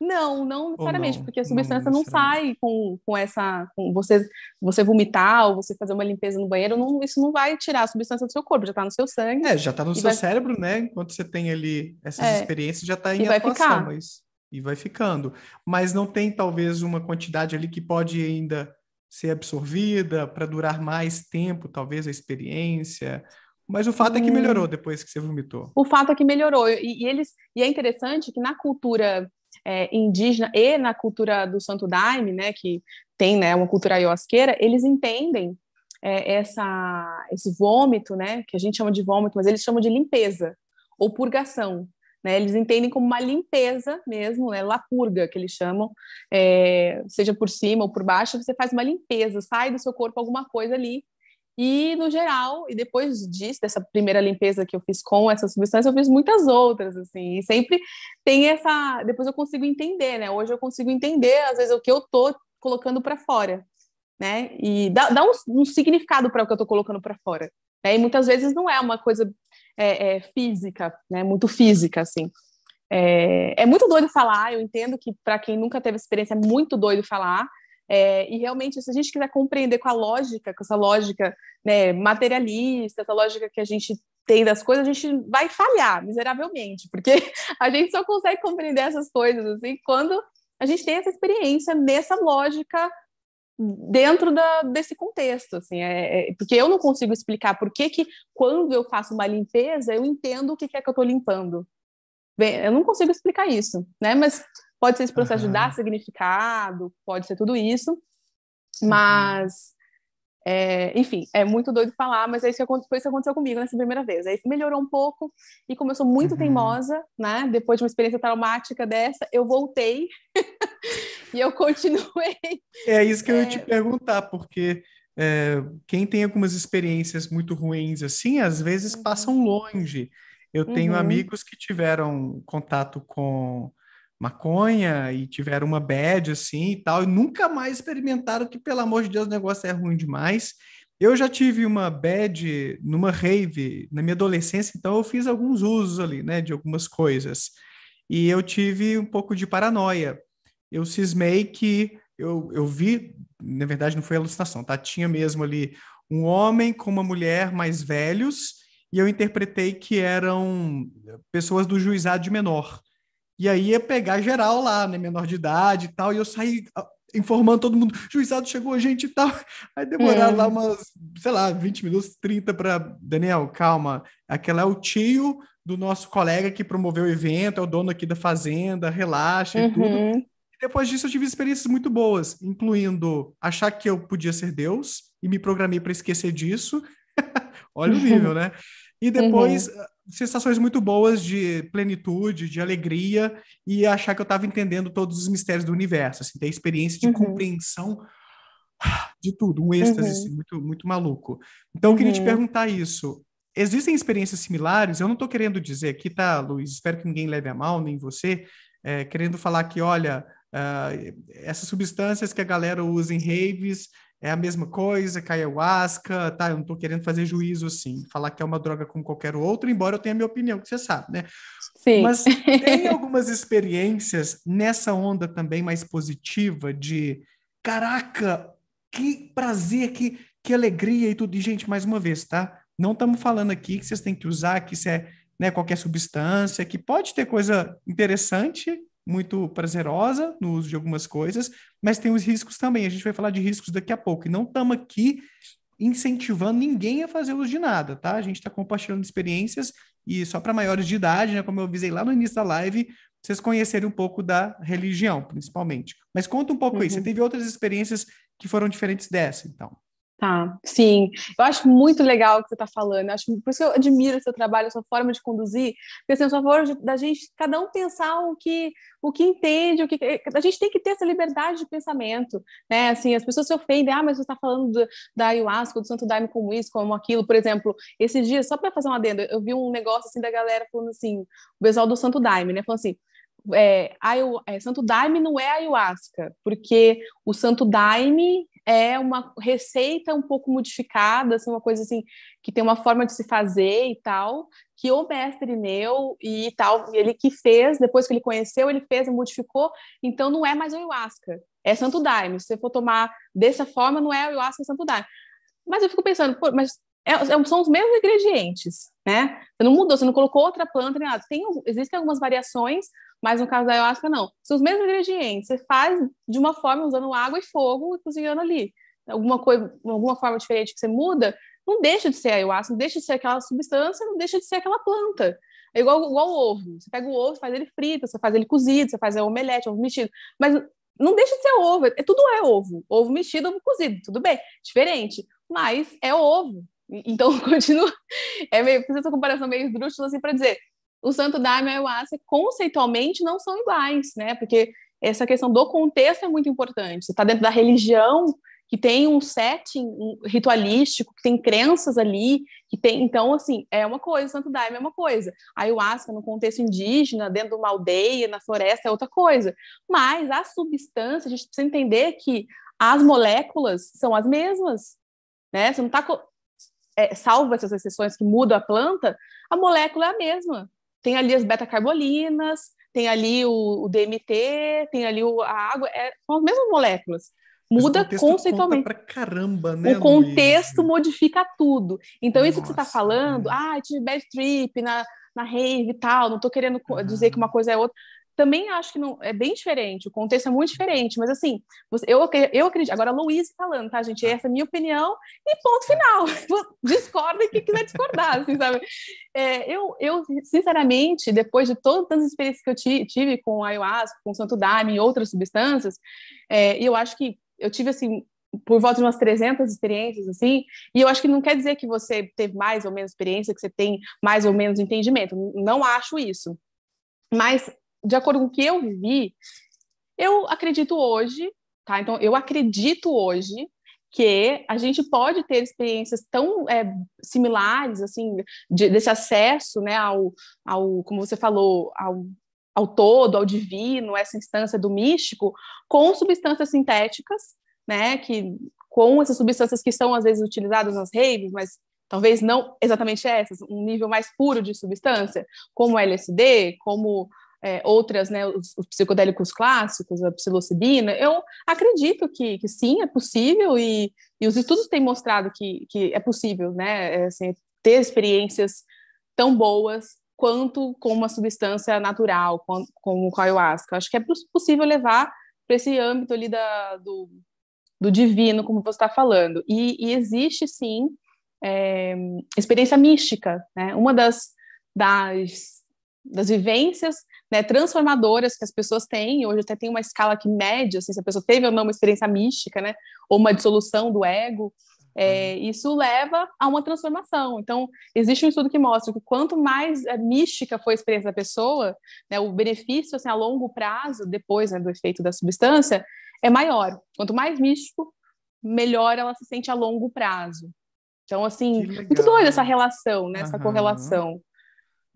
Não, não necessariamente, não, porque a substância não, não sai com, com essa. Com você, você vomitar ou você fazer uma limpeza no banheiro, não, isso não vai tirar a substância do seu corpo, já está no seu sangue. É, já está no seu vai... cérebro, né? Enquanto você tem ali essas é, experiências, já está em atuação, vai ficar. mas. E vai ficando. Mas não tem, talvez, uma quantidade ali que pode ainda ser absorvida para durar mais tempo, talvez, a experiência. Mas o fato é que hum. melhorou depois que você vomitou. O fato é que melhorou. E, e, eles, e é interessante que na cultura é, indígena e na cultura do Santo Daime, né, que tem né, uma cultura ayahuasqueira, eles entendem é, essa, esse vômito, né, que a gente chama de vômito, mas eles chamam de limpeza ou purgação. Né, eles entendem como uma limpeza mesmo, né, lapurga, que eles chamam, é, seja por cima ou por baixo, você faz uma limpeza, sai do seu corpo alguma coisa ali e, no geral, e depois disso, dessa primeira limpeza que eu fiz com essa substância, eu fiz muitas outras, assim, e sempre tem essa. Depois eu consigo entender, né? Hoje eu consigo entender, às vezes, o que eu tô colocando para fora, né? E dá, dá um, um significado para o que eu tô colocando para fora. Né? E muitas vezes não é uma coisa é, é, física, né? Muito física, assim. É, é muito doido falar, eu entendo que para quem nunca teve experiência é muito doido falar, é, e realmente, se a gente quiser compreender com a lógica, com essa lógica né, materialista, essa lógica que a gente tem das coisas, a gente vai falhar miseravelmente, porque a gente só consegue compreender essas coisas assim quando a gente tem essa experiência nessa lógica dentro da, desse contexto, assim, é, é, porque eu não consigo explicar por que que quando eu faço uma limpeza eu entendo o que, que é que eu estou limpando. Bem, eu não consigo explicar isso, né? Mas Pode ser esse processo uhum. de dar significado, pode ser tudo isso, mas, uhum. é, enfim, é muito doido falar, mas é isso que, foi isso que aconteceu comigo nessa primeira vez. Aí melhorou um pouco, e como eu sou muito uhum. teimosa, né, depois de uma experiência traumática dessa, eu voltei e eu continuei. É isso que é... eu ia te é. perguntar, porque é, quem tem algumas experiências muito ruins assim, às vezes uhum. passam longe. Eu tenho uhum. amigos que tiveram contato com maconha e tiveram uma bad assim e tal, e nunca mais experimentaram que, pelo amor de Deus, o negócio é ruim demais. Eu já tive uma bad numa rave na minha adolescência, então eu fiz alguns usos ali, né, de algumas coisas. E eu tive um pouco de paranoia. Eu cismei que eu, eu vi, na verdade não foi alucinação, tá? Tinha mesmo ali um homem com uma mulher mais velhos, e eu interpretei que eram pessoas do juizado de menor. E aí ia pegar geral lá, né? Menor de idade e tal. E eu saí ah, informando todo mundo, juizado chegou a gente e tal. Aí demorar é. lá umas, sei lá, 20 minutos, 30 para Daniel, calma. Aquela é o tio do nosso colega que promoveu o evento, é o dono aqui da fazenda, relaxa uhum. e tudo. depois disso eu tive experiências muito boas, incluindo achar que eu podia ser Deus e me programei para esquecer disso. Olha o nível, né? E uhum. depois uhum sensações muito boas de plenitude, de alegria e achar que eu estava entendendo todos os mistérios do universo, assim, ter experiência de uhum. compreensão de tudo, um êxtase uhum. assim, muito, muito maluco. Então, eu queria te uhum. perguntar isso. Existem experiências similares? Eu não estou querendo dizer aqui, tá, Luiz? Espero que ninguém leve a mal, nem você, é, querendo falar que, olha, Uh, essas substâncias que a galera usa em raves é a mesma coisa que ayahuasca, tá? Eu não tô querendo fazer juízo assim, falar que é uma droga como qualquer outra, embora eu tenha a minha opinião, que você sabe, né? Sim. Mas tem algumas experiências nessa onda também mais positiva de caraca, que prazer, que, que alegria e tudo. E, gente, mais uma vez, tá? Não estamos falando aqui que vocês têm que usar, que isso é né, qualquer substância, que pode ter coisa interessante muito prazerosa no uso de algumas coisas, mas tem os riscos também. A gente vai falar de riscos daqui a pouco. E não estamos aqui incentivando ninguém a fazer uso de nada, tá? A gente está compartilhando experiências e só para maiores de idade, né? Como eu avisei lá no início da live, vocês conhecerem um pouco da religião, principalmente. Mas conta um pouco uhum. aí. Você uhum. teve outras experiências que foram diferentes dessa, então? Tá, sim. Eu acho muito legal o que você está falando. Eu acho, por isso que eu admiro seu trabalho, a sua forma de conduzir, porque assim, a sua forma de, da gente, cada um pensar o que, o que entende, o que eh, a gente tem que ter essa liberdade de pensamento, né? Assim, as pessoas se ofendem, ah, mas você está falando do, da ayahuasca, do Santo Daime como isso, como aquilo, por exemplo. Esse dia, só para fazer um adendo, eu vi um negócio assim da galera falando assim, o pessoal do Santo Daime, né? Falando assim, é, é Santo Daime não é ayahuasca, porque o Santo Daime é uma receita um pouco modificada, assim, uma coisa assim que tem uma forma de se fazer e tal, que o mestre meu e tal, ele que fez, depois que ele conheceu, ele fez e modificou, então não é mais ayahuasca, é santo daime. Se você for tomar dessa forma, não é ayahuasca, é santo daime. Mas eu fico pensando, pô, mas é, é, são os mesmos ingredientes, né? Você não mudou, você não colocou outra planta nem nada. Tem, existem algumas variações, mas no caso da ayahuasca, não. São os mesmos ingredientes. Você faz de uma forma usando água e fogo e cozinhando ali. Alguma coisa, alguma forma diferente que você muda, não deixa de ser ayahuasca, não deixa de ser aquela substância, não deixa de ser aquela planta. É igual, igual o ovo. Você pega o ovo, faz ele frito, você faz ele cozido, você faz o omelete, ovo mexido. Mas não deixa de ser ovo. É, tudo é ovo. Ovo mexido, ovo cozido, tudo bem. Diferente. Mas é ovo. Então, continua. É meio, fiz essa comparação meio esdrúxula assim para dizer o Santo Daime e a ayahuasca conceitualmente não são iguais, né? Porque essa questão do contexto é muito importante. Você está dentro da religião que tem um setting ritualístico, que tem crenças ali, que tem, então assim, é uma coisa, Santo Daime é uma coisa. A ayahuasca no contexto indígena, dentro de uma aldeia, na floresta é outra coisa. Mas a substância, a gente precisa entender que as moléculas são as mesmas, né? Você não está é, salvo essas exceções que muda a planta, a molécula é a mesma tem ali as beta-carbolinas, tem ali o, o, DMT, tem ali o, a água, é, são as mesmas moléculas. Muda conceitualmente. Pra caramba, né, o contexto Luiz? modifica tudo. Então, Nossa, isso que você está falando, é. ah, eu tive bad trip na, na rave e tal, não estou querendo ah. dizer que uma coisa é outra também acho que não é bem diferente, o contexto é muito diferente, mas assim, eu, eu acredito. Agora, a Luísa tá falando, tá, gente? Essa é a minha opinião e ponto final. discorda quem quiser discordar, assim, sabe? É, eu, eu, sinceramente, depois de todas as experiências que eu tive com ayahuasca, com santo daime e outras substâncias, é, eu acho que eu tive, assim, por volta de umas 300 experiências, assim, e eu acho que não quer dizer que você teve mais ou menos experiência, que você tem mais ou menos entendimento, não acho isso. Mas de acordo com o que eu vivi, eu acredito hoje, tá? Então, eu acredito hoje que a gente pode ter experiências tão é, similares, assim, de, desse acesso, né, ao, ao, como você falou, ao, ao todo, ao divino, essa instância do místico, com substâncias sintéticas, né, que com essas substâncias que são às vezes utilizadas nas raves, mas talvez não exatamente essas, um nível mais puro de substância, como LSD, como é, outras, né, os, os, psicodélicos clássicos, a psilocibina, eu acredito que, que sim, é possível e, e, os estudos têm mostrado que, que é possível, né, é, assim, ter experiências tão boas quanto com uma substância natural, como com, ayahuasca. Acho que é possível levar para esse âmbito ali da, do, do divino, como você está falando. E, e, existe, sim, é, experiência mística. Né? Uma das, das das vivências né, transformadoras que as pessoas têm. Hoje até tem uma escala que mede assim, se a pessoa teve ou não uma experiência mística, né, ou uma dissolução do ego. É, uhum. isso leva a uma transformação. Então, existe um estudo que mostra que quanto mais é, mística foi a experiência da pessoa, né, o benefício assim, a longo prazo, depois né, do efeito da substância, é maior. Quanto mais místico, melhor ela se sente a longo prazo. Então, assim, muito doida essa relação, né, uhum. essa correlação.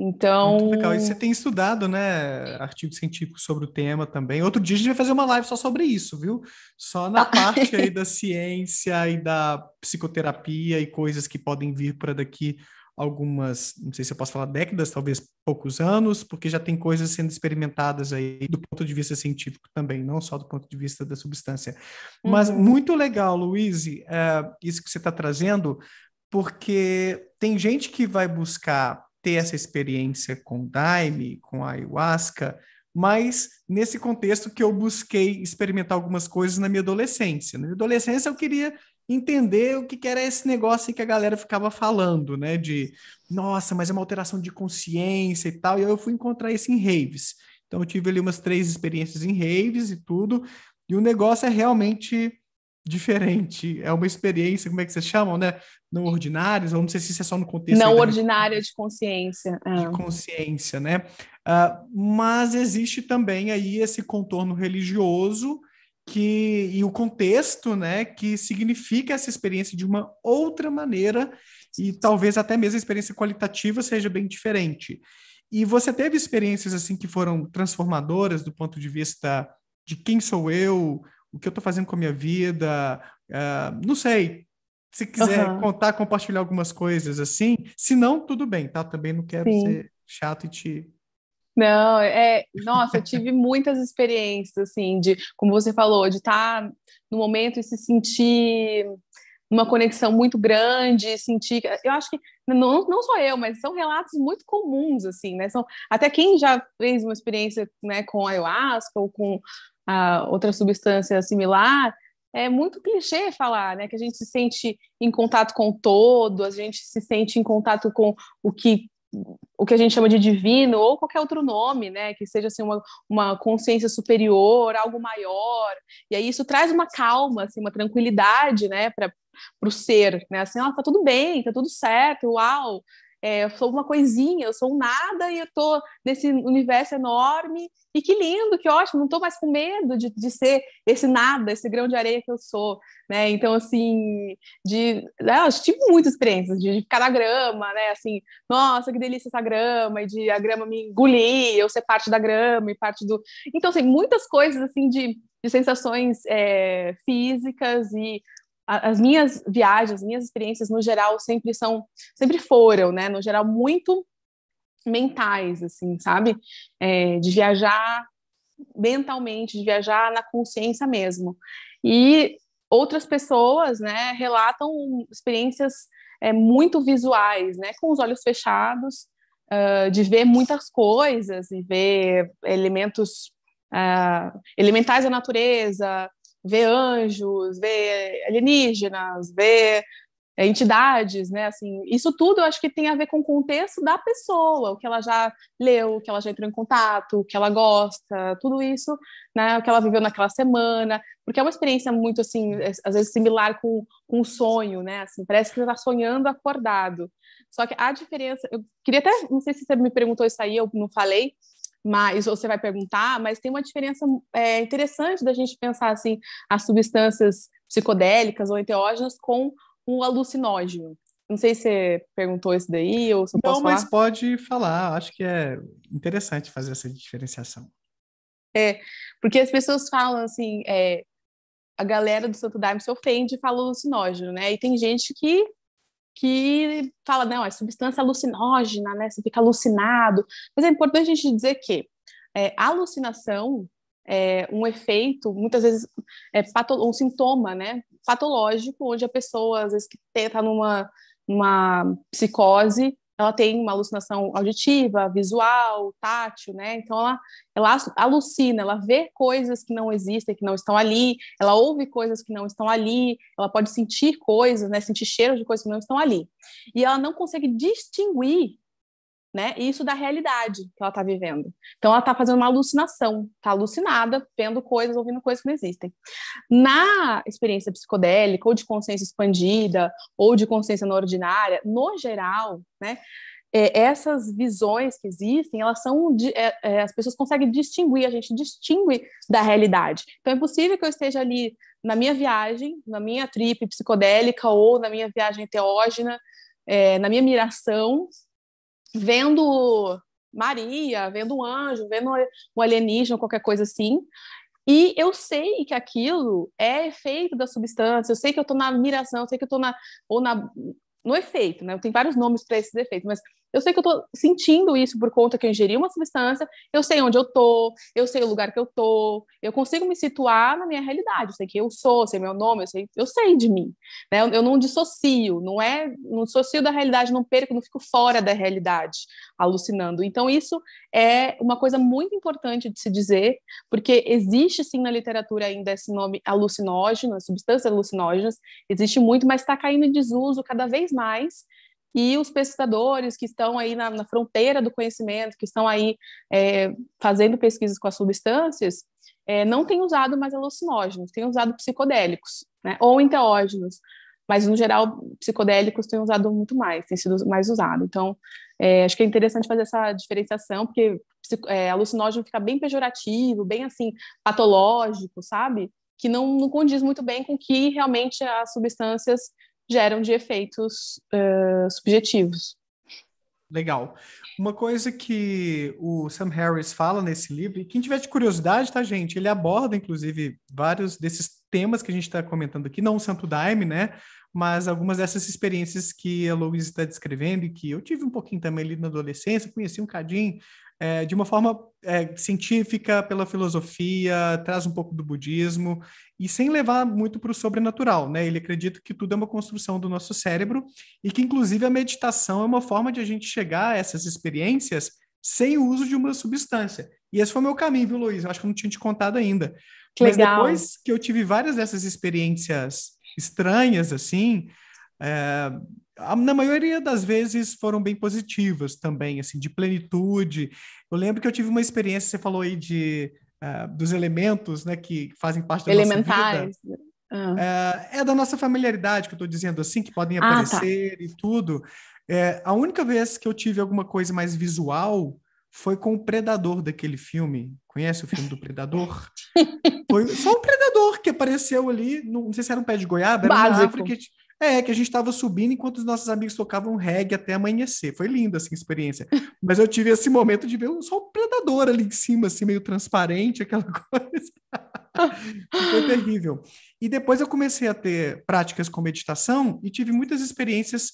Então. Muito legal. E você tem estudado, né, artigos científicos sobre o tema também. Outro dia a gente vai fazer uma live só sobre isso, viu? Só na parte aí da ciência e da psicoterapia e coisas que podem vir para daqui algumas, não sei se eu posso falar décadas, talvez poucos anos, porque já tem coisas sendo experimentadas aí do ponto de vista científico também, não só do ponto de vista da substância. Uhum. Mas muito legal, Luiz, é, eh, isso que você está trazendo, porque tem gente que vai buscar ter essa experiência com Daime, com ayahuasca, mas nesse contexto que eu busquei experimentar algumas coisas na minha adolescência. Na minha adolescência eu queria entender o que, que era esse negócio que a galera ficava falando, né? De, nossa, mas é uma alteração de consciência e tal. E eu fui encontrar isso em raves. Então eu tive ali umas três experiências em raves e tudo. E o negócio é realmente diferente, é uma experiência, como é que vocês chamam, né? Não ordinárias, ou não sei se isso é só no contexto. Não né? ordinária de consciência. É. De consciência, né? Uh, mas existe também aí esse contorno religioso que e o contexto, né, que significa essa experiência de uma outra maneira e talvez até mesmo a experiência qualitativa seja bem diferente. E você teve experiências assim que foram transformadoras do ponto de vista de quem sou eu, o que eu estou fazendo com a minha vida, uh, não sei. Se quiser uhum. contar, compartilhar algumas coisas assim, se não, tudo bem, tá? Também não quero Sim. ser chato e te não, é, nossa, eu tive muitas experiências assim de, como você falou, de estar tá no momento e se sentir uma conexão muito grande, sentir, eu acho que não, não só eu, mas são relatos muito comuns assim, né? São até quem já fez uma experiência, né, com ayahuasca ou com a outra substância similar, é muito clichê falar, né? Que a gente se sente em contato com o todo, a gente se sente em contato com o que o que a gente chama de divino ou qualquer outro nome, né, que seja assim uma, uma consciência superior, algo maior. E aí isso traz uma calma, assim, uma tranquilidade, né, para o ser, né? Assim, ó, ah, tá tudo bem, tá tudo certo, uau, é, eu sou uma coisinha, eu sou um nada e eu estou nesse universo enorme. E que lindo, que ótimo, não estou mais com medo de, de ser esse nada, esse grão de areia que eu sou, né? Então, assim, de... Né, eu tive muitas experiências de, de ficar na grama, né? Assim, nossa, que delícia essa grama, e de a grama me engolir, eu ser parte da grama e parte do... Então, assim, muitas coisas, assim, de de sensações é, físicas e as minhas viagens, minhas experiências no geral sempre são, sempre foram, né, no geral muito mentais, assim, sabe, é, de viajar mentalmente, de viajar na consciência mesmo. E outras pessoas, né, relatam experiências é, muito visuais, né, com os olhos fechados, uh, de ver muitas coisas e ver elementos uh, elementais da natureza, ver anjos, ver alienígenas, ver é, entidades, né? Assim, isso tudo eu acho que tem a ver com o contexto da pessoa, o que ela já leu, o que ela já entrou em contato, o que ela gosta, tudo isso, né? O que ela viveu naquela semana, porque é uma experiência muito assim, é, às vezes similar com, com um sonho, né? Assim, parece que você está sonhando acordado. Só que a diferença, eu queria até, não sei se você me perguntou isso aí, eu não falei, mas você vai perguntar, mas tem uma diferença é, interessante da gente pensar assim as substâncias psicodélicas ou enteógenas com um alucinógeno. Não sei se você perguntou isso daí ou se eu Não, mas pode falar. Acho que é interessante fazer essa diferenciação. É, porque as pessoas falam assim, é, a galera do Santo Daime se ofende e fala alucinógeno, né? E tem gente que que fala, não, é substância alucinógena, né? Você fica alucinado. Mas é importante a gente dizer que é, a alucinação é um efeito, muitas vezes, é um sintoma, né? Patológico, onde a pessoa, às vezes, que está numa, numa psicose, ela tem uma alucinação auditiva, visual, tátil, né? Então ela, ela alucina, ela vê coisas que não existem, que não estão ali, ela ouve coisas que não estão ali, ela pode sentir coisas, né? Sentir cheiros de coisas que não estão ali. E ela não consegue distinguir né? Isso da realidade que ela está vivendo. Então ela está fazendo uma alucinação, está alucinada, vendo coisas, ouvindo coisas que não existem. Na experiência psicodélica, ou de consciência expandida, ou de consciência não ordinária, no geral, né? É, essas visões que existem, elas são de, é, é, as pessoas conseguem distinguir, a gente distingue da realidade. Então é possível que eu esteja ali na minha viagem, na minha trip psicodélica ou na minha viagem teógena, é, na minha miração, vendo Maria, vendo um anjo, vendo um alienígena, qualquer coisa assim. E eu sei que aquilo é efeito da substância, eu sei que eu estou na miração, eu sei que eu estou na, ou na, no efeito, né? Eu tenho vários nomes para esses efeitos, mas eu sei que eu estou sentindo isso por conta que eu ingeri uma substância, eu sei onde eu tô, eu sei o lugar que eu tô, eu consigo me situar na minha realidade, eu sei quem eu sou, sei meu nome, eu sei, eu sei de mim, né? Eu, eu não dissocio, não é, não dissocio da realidade, não perco, não fico fora da realidade, alucinando. Então isso é uma coisa muito importante de se dizer, porque existe sim na literatura ainda esse nome alucinógeno, substâncias alucinógenas, existe muito, mas está caindo em desuso cada vez mais e os pesquisadores que estão aí na, na fronteira do conhecimento, que estão aí é, fazendo pesquisas com as substâncias, é, não têm usado mais alucinógenos, têm usado psicodélicos, né? ou enteógenos, mas no geral psicodélicos têm usado muito mais, têm sido mais usado. Então, é, acho que é interessante fazer essa diferenciação, porque é, alucinógeno fica bem pejorativo, bem assim, patológico, sabe? Que não, não condiz muito bem com o que realmente as substâncias geram de efeitos uh, subjetivos. Legal. Uma coisa que o Sam Harris fala nesse livro, e quem tiver de curiosidade, tá, gente? Ele aborda, inclusive, vários desses temas que a gente está comentando aqui, não o Santo Daime, né? Mas algumas dessas experiências que a Louise está descrevendo e que eu tive um pouquinho também ali na adolescência, conheci um cadinho é, de uma forma é, científica, pela filosofia, traz um pouco do budismo, e sem levar muito para o sobrenatural, né? Ele acredita que tudo é uma construção do nosso cérebro e que, inclusive, a meditação é uma forma de a gente chegar a essas experiências sem o uso de uma substância. E esse foi o meu caminho, viu, Luiz? Eu acho que eu não tinha te contado ainda. Que Mas legal. depois que eu tive várias dessas experiências estranhas, assim, é, na maioria das vezes foram bem positivas também, assim, de plenitude. Eu lembro que eu tive uma experiência, você falou aí de, uh, dos elementos, né, que fazem parte da Elementais. nossa vida. Né? Ah. É, é da nossa familiaridade que eu estou dizendo assim, que podem aparecer ah, tá. e tudo. É, a única vez que eu tive alguma coisa mais visual foi com o Predador daquele filme. Conhece o filme do Predador? foi só o Predador que apareceu ali, não, não sei se era um pé de goiaba, era Básico. uma árvore que é, que a gente estava subindo enquanto os nossos amigos tocavam reggae até amanhecer. Foi linda essa assim, experiência. Mas eu tive esse momento de ver um sol predador ali em cima, assim, meio transparente, aquela coisa. Foi terrível. E depois eu comecei a ter práticas com meditação e tive muitas experiências,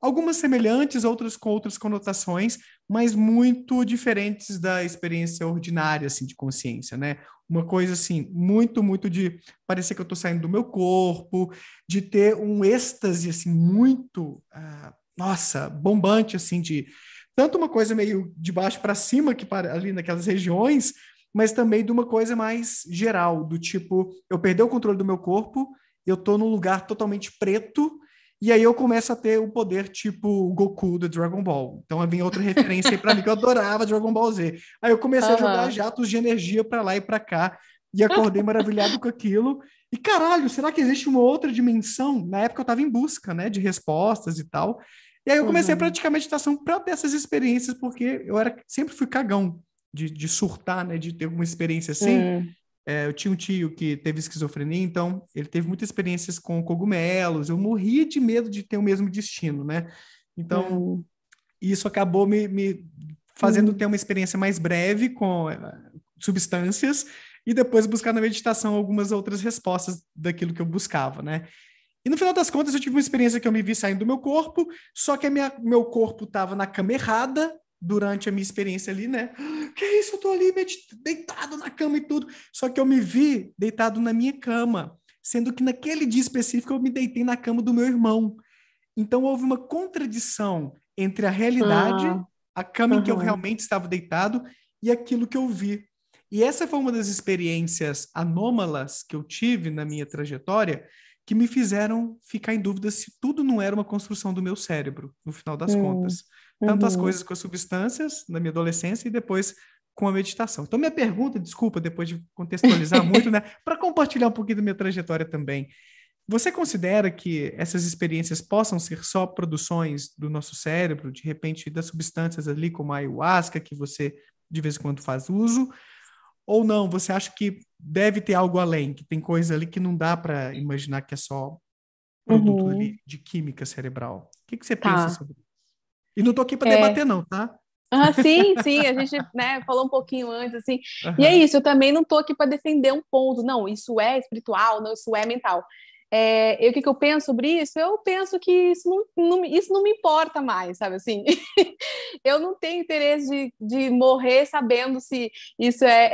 algumas semelhantes, outras com outras conotações, mas muito diferentes da experiência ordinária, assim, de consciência, né? Uma coisa assim, muito, muito de parecer que eu estou saindo do meu corpo, de ter um êxtase assim, muito, ah, nossa, bombante assim, de tanto uma coisa meio de baixo para cima, que para, ali naquelas regiões, mas também de uma coisa mais geral, do tipo, eu perdi o controle do meu corpo, eu estou num lugar totalmente preto e aí eu começo a ter o poder tipo Goku do Dragon Ball. Então vem outra referência aí pra mim que eu adorava Dragon Ball Z. Aí eu comecei uhum. a jogar jatos de energia para lá e para cá. E acordei maravilhado com aquilo. E caralho, será que existe uma outra dimensão? Na época eu estava em busca, né, de respostas e tal. E aí eu comecei uhum. a praticar meditação para ter essas experiências, porque eu era sempre fui cagão de, de surtar, né, de ter alguma experiência assim. Uhum. É, eu tinha um tio que teve esquizofrenia, então ele teve muitas experiências com cogumelos. Eu morria de medo de ter o mesmo destino, né? Então, uhum. isso acabou me, me fazendo uhum. ter uma experiência mais breve com é, substâncias e depois buscar na meditação algumas outras respostas daquilo que eu buscava, né? E no final das contas, eu tive uma experiência que eu me vi saindo do meu corpo, só que minha, meu corpo estava na cama errada, durante a minha experiência ali, né? Que isso, eu tô ali deitado na cama e tudo. Só que eu me vi deitado na minha cama, sendo que naquele dia específico eu me deitei na cama do meu irmão. Então houve uma contradição entre a realidade, ah, a cama uhum. em que eu realmente estava deitado e aquilo que eu vi. E essa foi uma das experiências anômalas que eu tive na minha trajetória que me fizeram ficar em dúvida se tudo não era uma construção do meu cérebro, no final das hum. contas tanto uhum. as coisas com as substâncias na minha adolescência e depois com a meditação. Então, minha pergunta, desculpa, depois de contextualizar muito, né, para compartilhar um pouquinho da minha trajetória também. Você considera que essas experiências possam ser só produções do nosso cérebro, de repente das substâncias ali como a ayahuasca, que você de vez em quando faz uso? Ou não? Você acha que deve ter algo além, que tem coisa ali que não dá para imaginar que é só produto uhum. ali de química cerebral? O que, que você tá. pensa sobre isso? E não tô aqui para é. debater, não, tá? Ah, sim, sim, a gente né, falou um pouquinho antes, assim. Uhum. E é isso, eu também não tô aqui para defender um ponto, não, isso é espiritual, não, isso é mental. É, o que, que eu penso sobre isso? Eu penso que isso não, não isso não me importa mais, sabe assim? eu não tenho interesse de, de morrer sabendo se isso é,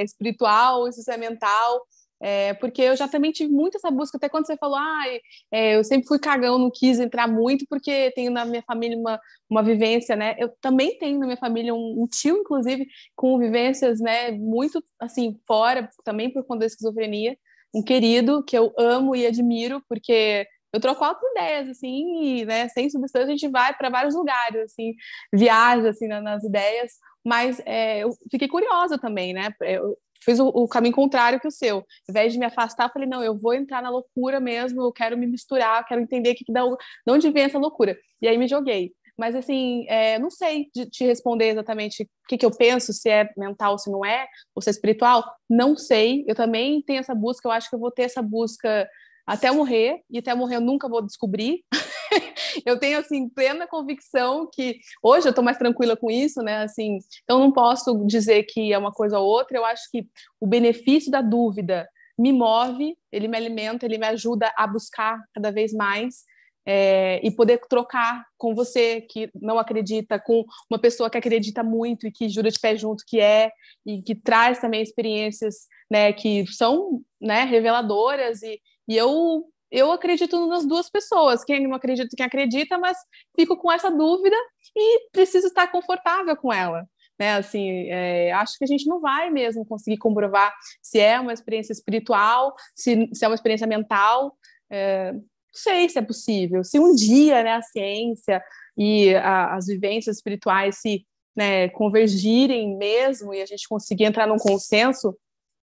é espiritual, se isso é mental. É, porque eu já também tive muito essa busca, até quando você falou, ah, é, eu sempre fui cagão, não quis entrar muito, porque tenho na minha família uma, uma vivência, né? Eu também tenho na minha família um, um tio, inclusive, com vivências, né, muito, assim, fora, também por conta da esquizofrenia, um querido que eu amo e admiro, porque eu troco altas ideias, assim, e, né, sem substância a gente vai para vários lugares, assim, viaja, assim, nas ideias, mas é, eu fiquei curiosa também, né, eu, fiz o, o, caminho contrário que o seu. Ao invés de me afastar, eu falei, não, eu vou entrar na loucura mesmo, eu quero me misturar, eu quero entender que, que dá, de onde vem essa loucura. E aí me joguei. Mas, assim, é, não sei te responder exatamente o que, que eu penso, se é mental, se não é, ou se é espiritual. Não sei. Eu também tenho essa busca, eu acho que eu vou ter essa busca até morrer, e até morrer eu nunca vou descobrir. eu tenho, assim, plena convicção que hoje eu estou mais tranquila com isso, né? Assim, então não posso dizer que é uma coisa ou outra. Eu acho que o benefício da dúvida me move, ele me alimenta, ele me ajuda a buscar cada vez mais. É, e poder trocar com você que não acredita, com uma pessoa que acredita muito e que jura de pé junto que é, e que traz também experiências né, que são né, reveladoras e, e eu eu acredito nas duas pessoas, quem não acredita, quem acredita, mas fico com essa dúvida e preciso estar confortável com ela. Né, assim, é, acho que a gente não vai mesmo conseguir comprovar se é uma experiência espiritual, se, se é uma experiência mental, é, não sei se é possível. Se um dia, né, a ciência e a, as vivências espirituais se né, convergirem mesmo e a gente conseguir entrar num consenso,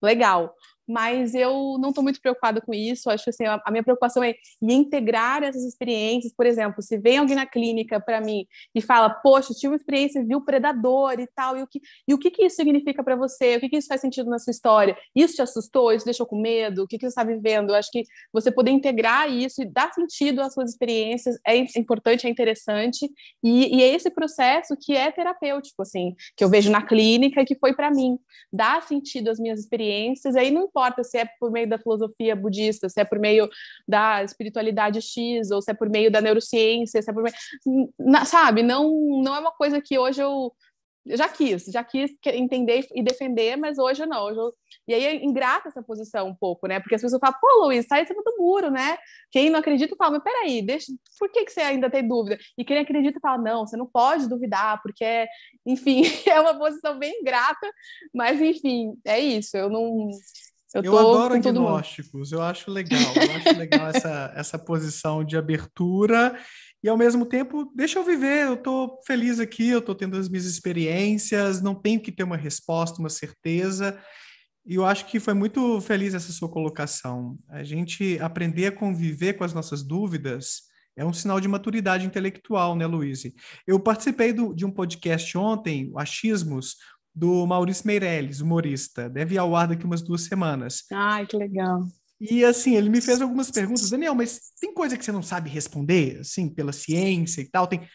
legal mas eu não estou muito preocupada com isso. Acho que assim, a, minha preocupação é integrar essas experiências. Por exemplo, se vem alguém na clínica para mim e fala, poxa, tive uma experiência, viu predador e tal, e o que, e o que, que isso significa para você? O que, que isso faz sentido na sua história? Isso te assustou? Isso deixou com medo? O que, que você está vivendo? Eu acho que você poder integrar isso e dar sentido às suas experiências é, é importante, é interessante, e, e é esse processo que é terapêutico, assim, que eu vejo na clínica e que foi para mim. Dar sentido às minhas experiências, aí não importa se é por meio da filosofia budista, se é por meio da espiritualidade X, ou se é por meio da neurociência, se é por meio. Na, sabe, não, não é uma coisa que hoje eu eu já quis, já quis entender e defender, mas hoje não. Hoje eu... E aí é ingrata essa posição um pouco, né? Porque as pessoas falam, pô, Luiz, sai de cima do muro, né? Quem não acredita fala, mas peraí, deixa... por que, que você ainda tem dúvida? E quem acredita fala, não, você não pode duvidar, porque é, enfim, é uma posição bem ingrata, mas enfim, é isso. Eu não. Eu, eu adoro agnósticos, eu acho legal, eu acho legal essa, essa posição de abertura e ao mesmo tempo, deixa eu viver, eu estou feliz aqui, eu estou tendo as minhas experiências, não tenho que ter uma resposta, uma certeza. E eu acho que foi muito feliz essa sua colocação. A gente aprender a conviver com as nossas dúvidas é um sinal de maturidade intelectual, né, Luiz? Eu participei do, de um podcast ontem, o Achismos, do Maurício Meirelles, humorista. Deve ir ao ar daqui umas duas semanas. Ai, que legal. E assim, ele me fez algumas perguntas, Daniel, mas tem coisa que você não sabe responder, assim, pela ciência e tal? Tem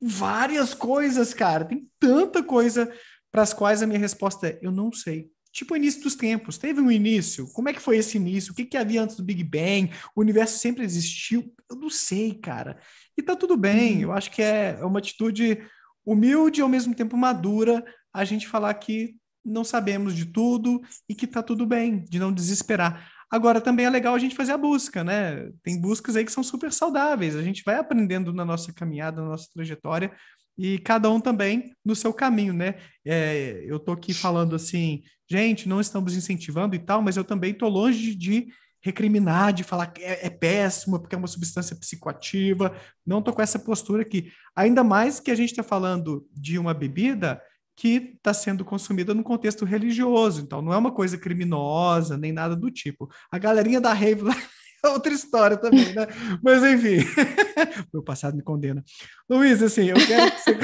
várias coisas, cara. Tem tanta coisa para as quais a minha resposta é: eu não sei. Tipo o início dos tempos. Teve um início? Como é que foi esse início? O que, que havia antes do Big Bang? O universo sempre existiu? Eu não sei, cara. E tá tudo bem. Uhum. Eu acho que é uma atitude humilde e ao mesmo tempo madura a gente falar que não sabemos de tudo e que tá tudo bem, de não desesperar. Agora também é legal a gente fazer a busca, né? Tem buscas aí que são super saudáveis, a gente vai aprendendo na nossa caminhada, na nossa trajetória e cada um também no seu caminho, né? É, eu tô aqui falando assim, gente, não estamos incentivando e tal, mas eu também tô longe de recriminar, de falar que é, é péssima porque é uma substância psicoativa. Não tô com essa postura aqui. Ainda mais que a gente está falando de uma bebida que está sendo consumida no contexto religioso. Então, não é uma coisa criminosa, nem nada do tipo. A galerinha da rave lá é outra história também, né? Mas, enfim, meu passado me condena. Luiz, assim, eu quero que você...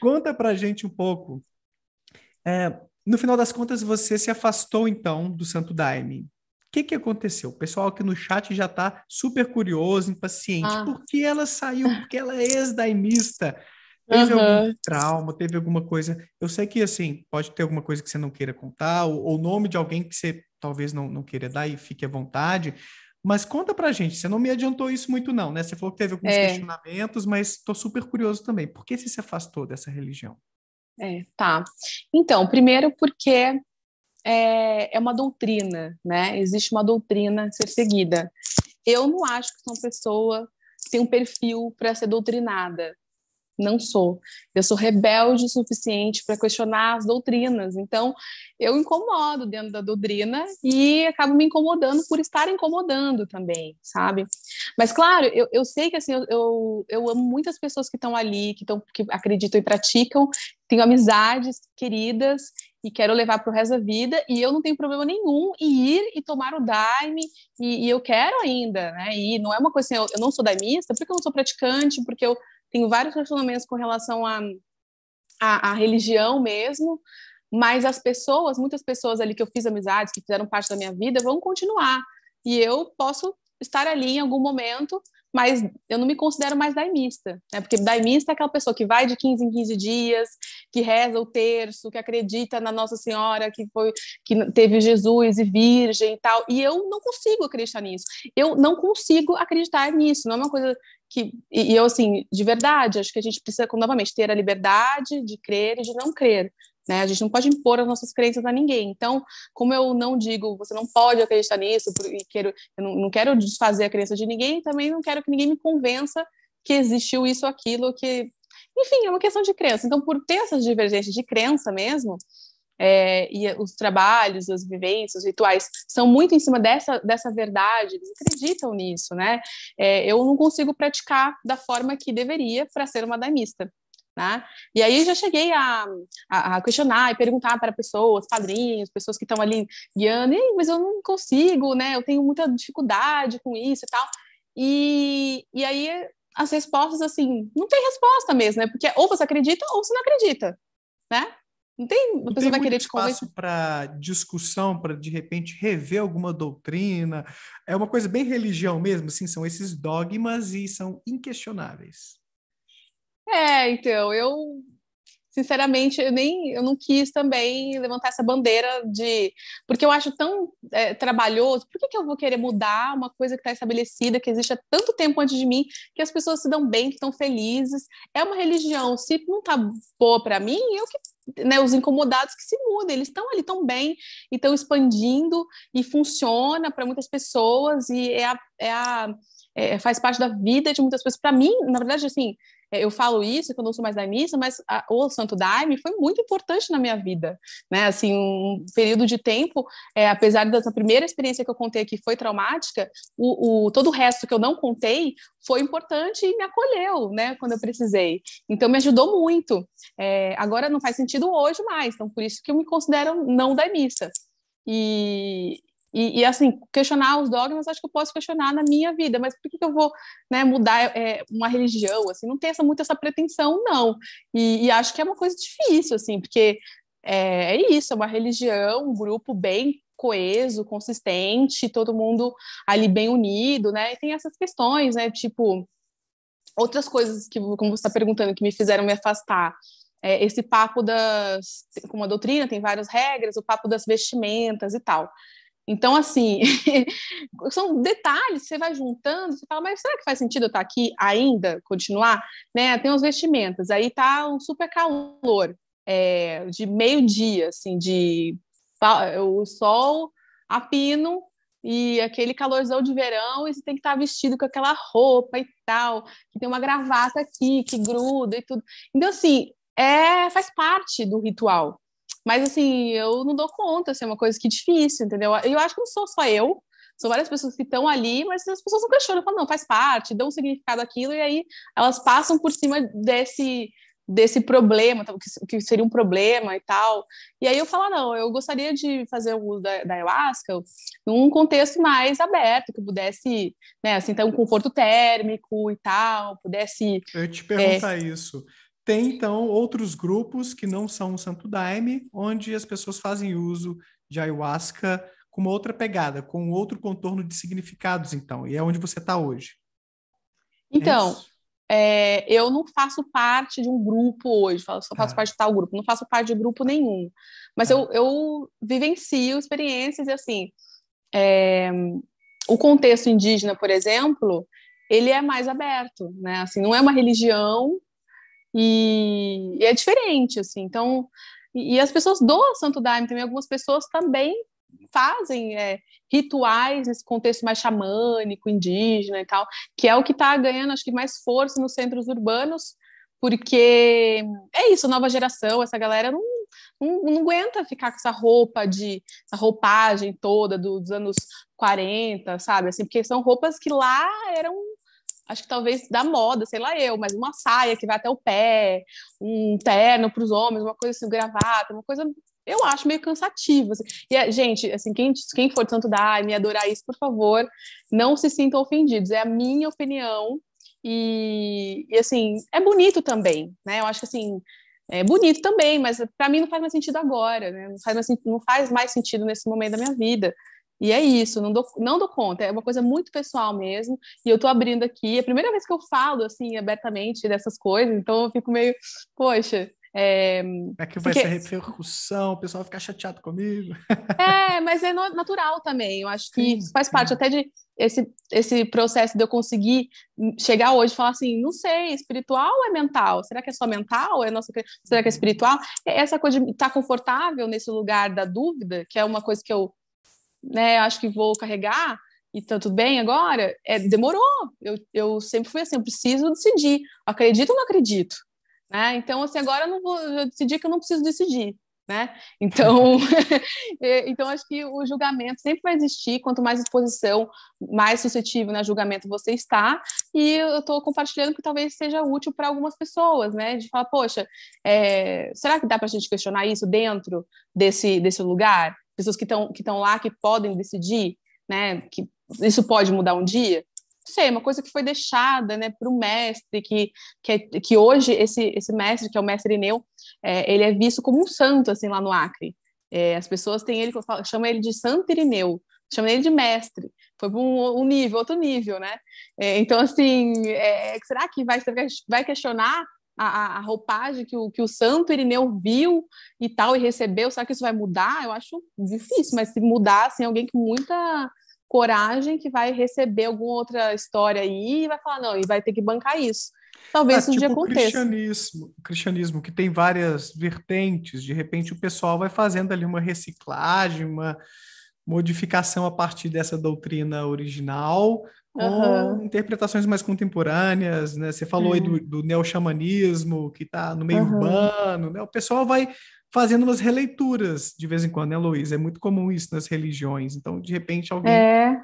Conta pra gente um pouco. É, no final das contas, você se afastou, então, do Santo Daime. O que, que aconteceu? O pessoal aqui no chat já está super curioso, impaciente. Ah. Por que ela saiu? Porque ela é ex-daimista. Teve uhum. algum trauma, teve alguma coisa. Eu sei que, assim, pode ter alguma coisa que você não queira contar, ou o nome de alguém que você talvez não, não queira dar e fique à vontade. Mas conta pra gente, você não me adiantou isso muito, não, né? Você falou que teve alguns é. questionamentos, mas tô super curioso também. Por que você se afastou dessa religião? É, tá. Então, primeiro porque é, é uma doutrina, né? Existe uma doutrina a ser seguida. Eu não acho que uma pessoa tem um perfil para ser doutrinada não sou. Eu sou rebelde o suficiente para questionar as doutrinas. Então, eu incomodo dentro da doutrina e acabo me incomodando por estar incomodando também, sabe? Mas, claro, eu, eu sei que assim, eu, eu, eu amo muitas pessoas que estão ali, que, tão, que acreditam e praticam, tenho amizades queridas e quero levar para o resto da vida, e eu não tenho problema nenhum em ir e tomar o daime, e, e eu quero ainda, né? E não é uma coisa assim, eu, eu não sou daimista, porque eu não sou praticante, porque eu tenho vários questionamentos com relação à a, a, a, religião mesmo, mas as pessoas, muitas pessoas ali que eu fiz amizades, que fizeram parte da minha vida, vão continuar. E eu posso estar ali em algum momento, mas eu não me considero mais daimista, né? Porque daimista é aquela pessoa que vai de 15 em 15 dias, que reza o terço, que acredita na Nossa Senhora, que foi que teve Jesus e virgem e tal. E eu não consigo acreditar nisso. Eu não consigo acreditar nisso. Não é uma coisa que e, e eu assim, de verdade, acho que a gente precisa novamente ter a liberdade de crer e de não crer. Né? A gente não pode impor as nossas crenças a ninguém. Então, como eu não digo, você não pode acreditar nisso, e quero, eu não, não quero desfazer a crença de ninguém, também não quero que ninguém me convença que existiu isso, aquilo, que. Enfim, é uma questão de crença. Então, por ter essas divergências de crença mesmo, é, e os trabalhos, as vivências, os rituais são muito em cima dessa, dessa verdade, eles acreditam nisso, né? É, eu não consigo praticar da forma que deveria para ser uma daimista. Né? E aí já cheguei a, a, a, questionar e perguntar para pessoas, padrinhos, pessoas que estão ali guiando, mas eu não consigo, né? Eu tenho muita dificuldade com isso e tal. E, e aí as respostas, assim, não tem resposta mesmo, né? Porque ou você acredita ou você não acredita, né? Não tem, não tem muito espaço para discussão, para de repente rever alguma doutrina. É uma coisa bem religião mesmo, assim, são esses dogmas e são inquestionáveis. É, então, eu sinceramente eu nem eu não quis também levantar essa bandeira de porque eu acho tão é, trabalhoso por que, que eu vou querer mudar uma coisa que está estabelecida que existe há tanto tempo antes de mim que as pessoas se dão bem que estão felizes é uma religião se não está boa para mim eu que né, os incomodados que se mudem, eles estão ali tão bem e estão expandindo e funciona para muitas pessoas e é a, é a é, faz parte da vida de muitas pessoas. Para mim, na verdade, assim, é, eu falo isso, que eu não sou mais da missa, mas a, o Santo Daime foi muito importante na minha vida, né? Assim, um período de tempo, é, apesar dessa primeira experiência que eu contei que foi traumática, o, o, todo o resto que eu não contei foi importante e me acolheu, né? Quando eu precisei. Então, me ajudou muito. É, agora não faz sentido hoje mais, então por isso que eu me considero não da missa. E, e, e, assim, questionar os dogmas, acho que eu posso questionar na minha vida, mas por que, que eu vou né, mudar é, uma religião? Assim, não tem essa, muito essa pretensão, não. E, e acho que é uma coisa difícil, assim, porque é, é isso, é uma religião, um grupo bem coeso, consistente, todo mundo ali bem unido, né? E tem essas questões, né? Tipo, outras coisas que, como você está perguntando, que me fizeram me afastar é, esse papo das com uma doutrina tem várias regras o papo das vestimentas e tal então, assim, são detalhes que você vai juntando, você fala, mas será que faz sentido eu estar tá aqui ainda, continuar? Né? Tem uns vestimentas, aí tá um super calor, é, de meio-dia, assim, de o sol a pino e aquele calorzão de verão, e você tem que estar tá vestido com aquela roupa e tal, que tem uma gravata aqui que gruda e tudo. Então, assim, é, faz parte do ritual. Mas assim, eu não dou conta, assim, é uma coisa que é difícil, entendeu? Eu acho que não sou só eu, são várias pessoas que estão ali, mas as pessoas não questionam, falam, não, faz parte, dão um significado àquilo, e aí elas passam por cima desse desse problema, então, que seria um problema e tal. E aí eu falo, ah, não, eu gostaria de fazer o uso da, da ayahuasca num contexto mais aberto, que pudesse, né, assim, ter um conforto térmico e tal, pudesse... Eu ia te perguntar é... isso. Tem, então, outros grupos que não são o Santo Daime, onde as pessoas fazem uso de ayahuasca com uma outra pegada, com outro contorno de significados, então, e é onde você está hoje. É então, é é, eu não faço parte de um grupo hoje, só faço ah. parte de tal grupo, não faço parte de grupo tá. nenhum, mas ah. eu, eu vivencio experiências e, assim, é, o contexto indígena, por exemplo, ele é mais aberto, né? Assim, não é uma religião, e, e é diferente, assim. Então, e, e, as pessoas doam Santo Daime também. Algumas pessoas também fazem é, rituais nesse contexto mais xamânico, indígena e tal, que é o que está ganhando, acho que, mais força nos centros urbanos, porque é isso, nova geração, essa galera não, não, não, aguenta ficar com essa roupa de essa roupagem toda dos anos 40, sabe? Assim, porque são roupas que lá eram acho que talvez da moda, sei lá eu, mas uma saia que vai até o pé, um terno para os homens, uma coisa assim, gravata, uma coisa eu acho meio cansativo. Assim. E, é, gente, assim, quem, quem for tanto Santo me adorar isso, por favor, não se sintam ofendidos. É a minha opinião. E, e assim, é bonito também, né? Eu acho que assim, é bonito também, mas para mim não faz mais sentido agora, né? Não faz, mais, não faz mais sentido nesse momento da minha vida. E é isso, não dou, não dou conta, é uma coisa muito pessoal mesmo. E eu tô abrindo aqui, é a primeira vez que eu falo, assim, abertamente dessas coisas, então eu fico meio, poxa, é, é que vai porque... ser repercussão, o pessoal vai ficar chateado comigo. É, mas é natural também. Eu acho que sim, faz parte sim. até de esse, esse processo de eu conseguir chegar hoje e falar assim, não sei, espiritual ou é mental? Será que é só mental? É nossa, será que é uhum. espiritual? É essa coisa de estar tá confortável nesse lugar da dúvida, que é uma coisa que eu né, acho que vou carregar e tá tudo bem agora, é, demorou. Eu, eu sempre fui assim, eu preciso decidir. Acredito ou não acredito? Né? Então, assim, agora eu não vou, eu decidi que eu não preciso decidir. Né? Então, é, então acho que o julgamento sempre vai existir. Quanto mais exposição, mais suscetível né, julgamento você está. E eu estou compartilhando que talvez seja útil para algumas pessoas, né? De falar, poxa, é, será que dá para a gente questionar isso dentro desse desse lugar? pessoas que estão que estão lá, que podem decidir, né, que isso pode mudar um dia? Não sei, uma coisa que foi deixada, né, para o mestre, que, que, que hoje esse, esse mestre, que é o mestre Ineu, é, ele é visto como um santo, assim, lá no Acre. É, as pessoas têm ele, chama ele de Santo Irineu, chama ele de mestre. Foi um, um nível, outro nível, né? É, então, assim, é, será que vai, vai questionar a, a, roupagem que o, que o santo Irineu viu e tal, e recebeu, será que isso vai mudar? Eu acho difícil, mas se mudar, assim, alguém com muita coragem que vai receber alguma outra história aí e vai falar, não, e vai ter que bancar isso. Talvez ah, um tipo dia aconteça. Cristianismo, cristianismo, que tem várias vertentes, de repente o pessoal vai fazendo ali uma reciclagem, uma modificação a partir dessa doutrina original, com uhum. interpretações mais contemporâneas, né? Você falou uhum. aí do, do neo-xamanismo, que está no meio uhum. urbano, né? O pessoal vai fazendo umas releituras de vez em quando, né, Luiz? É muito comum isso nas religiões. Então, de repente, alguém é...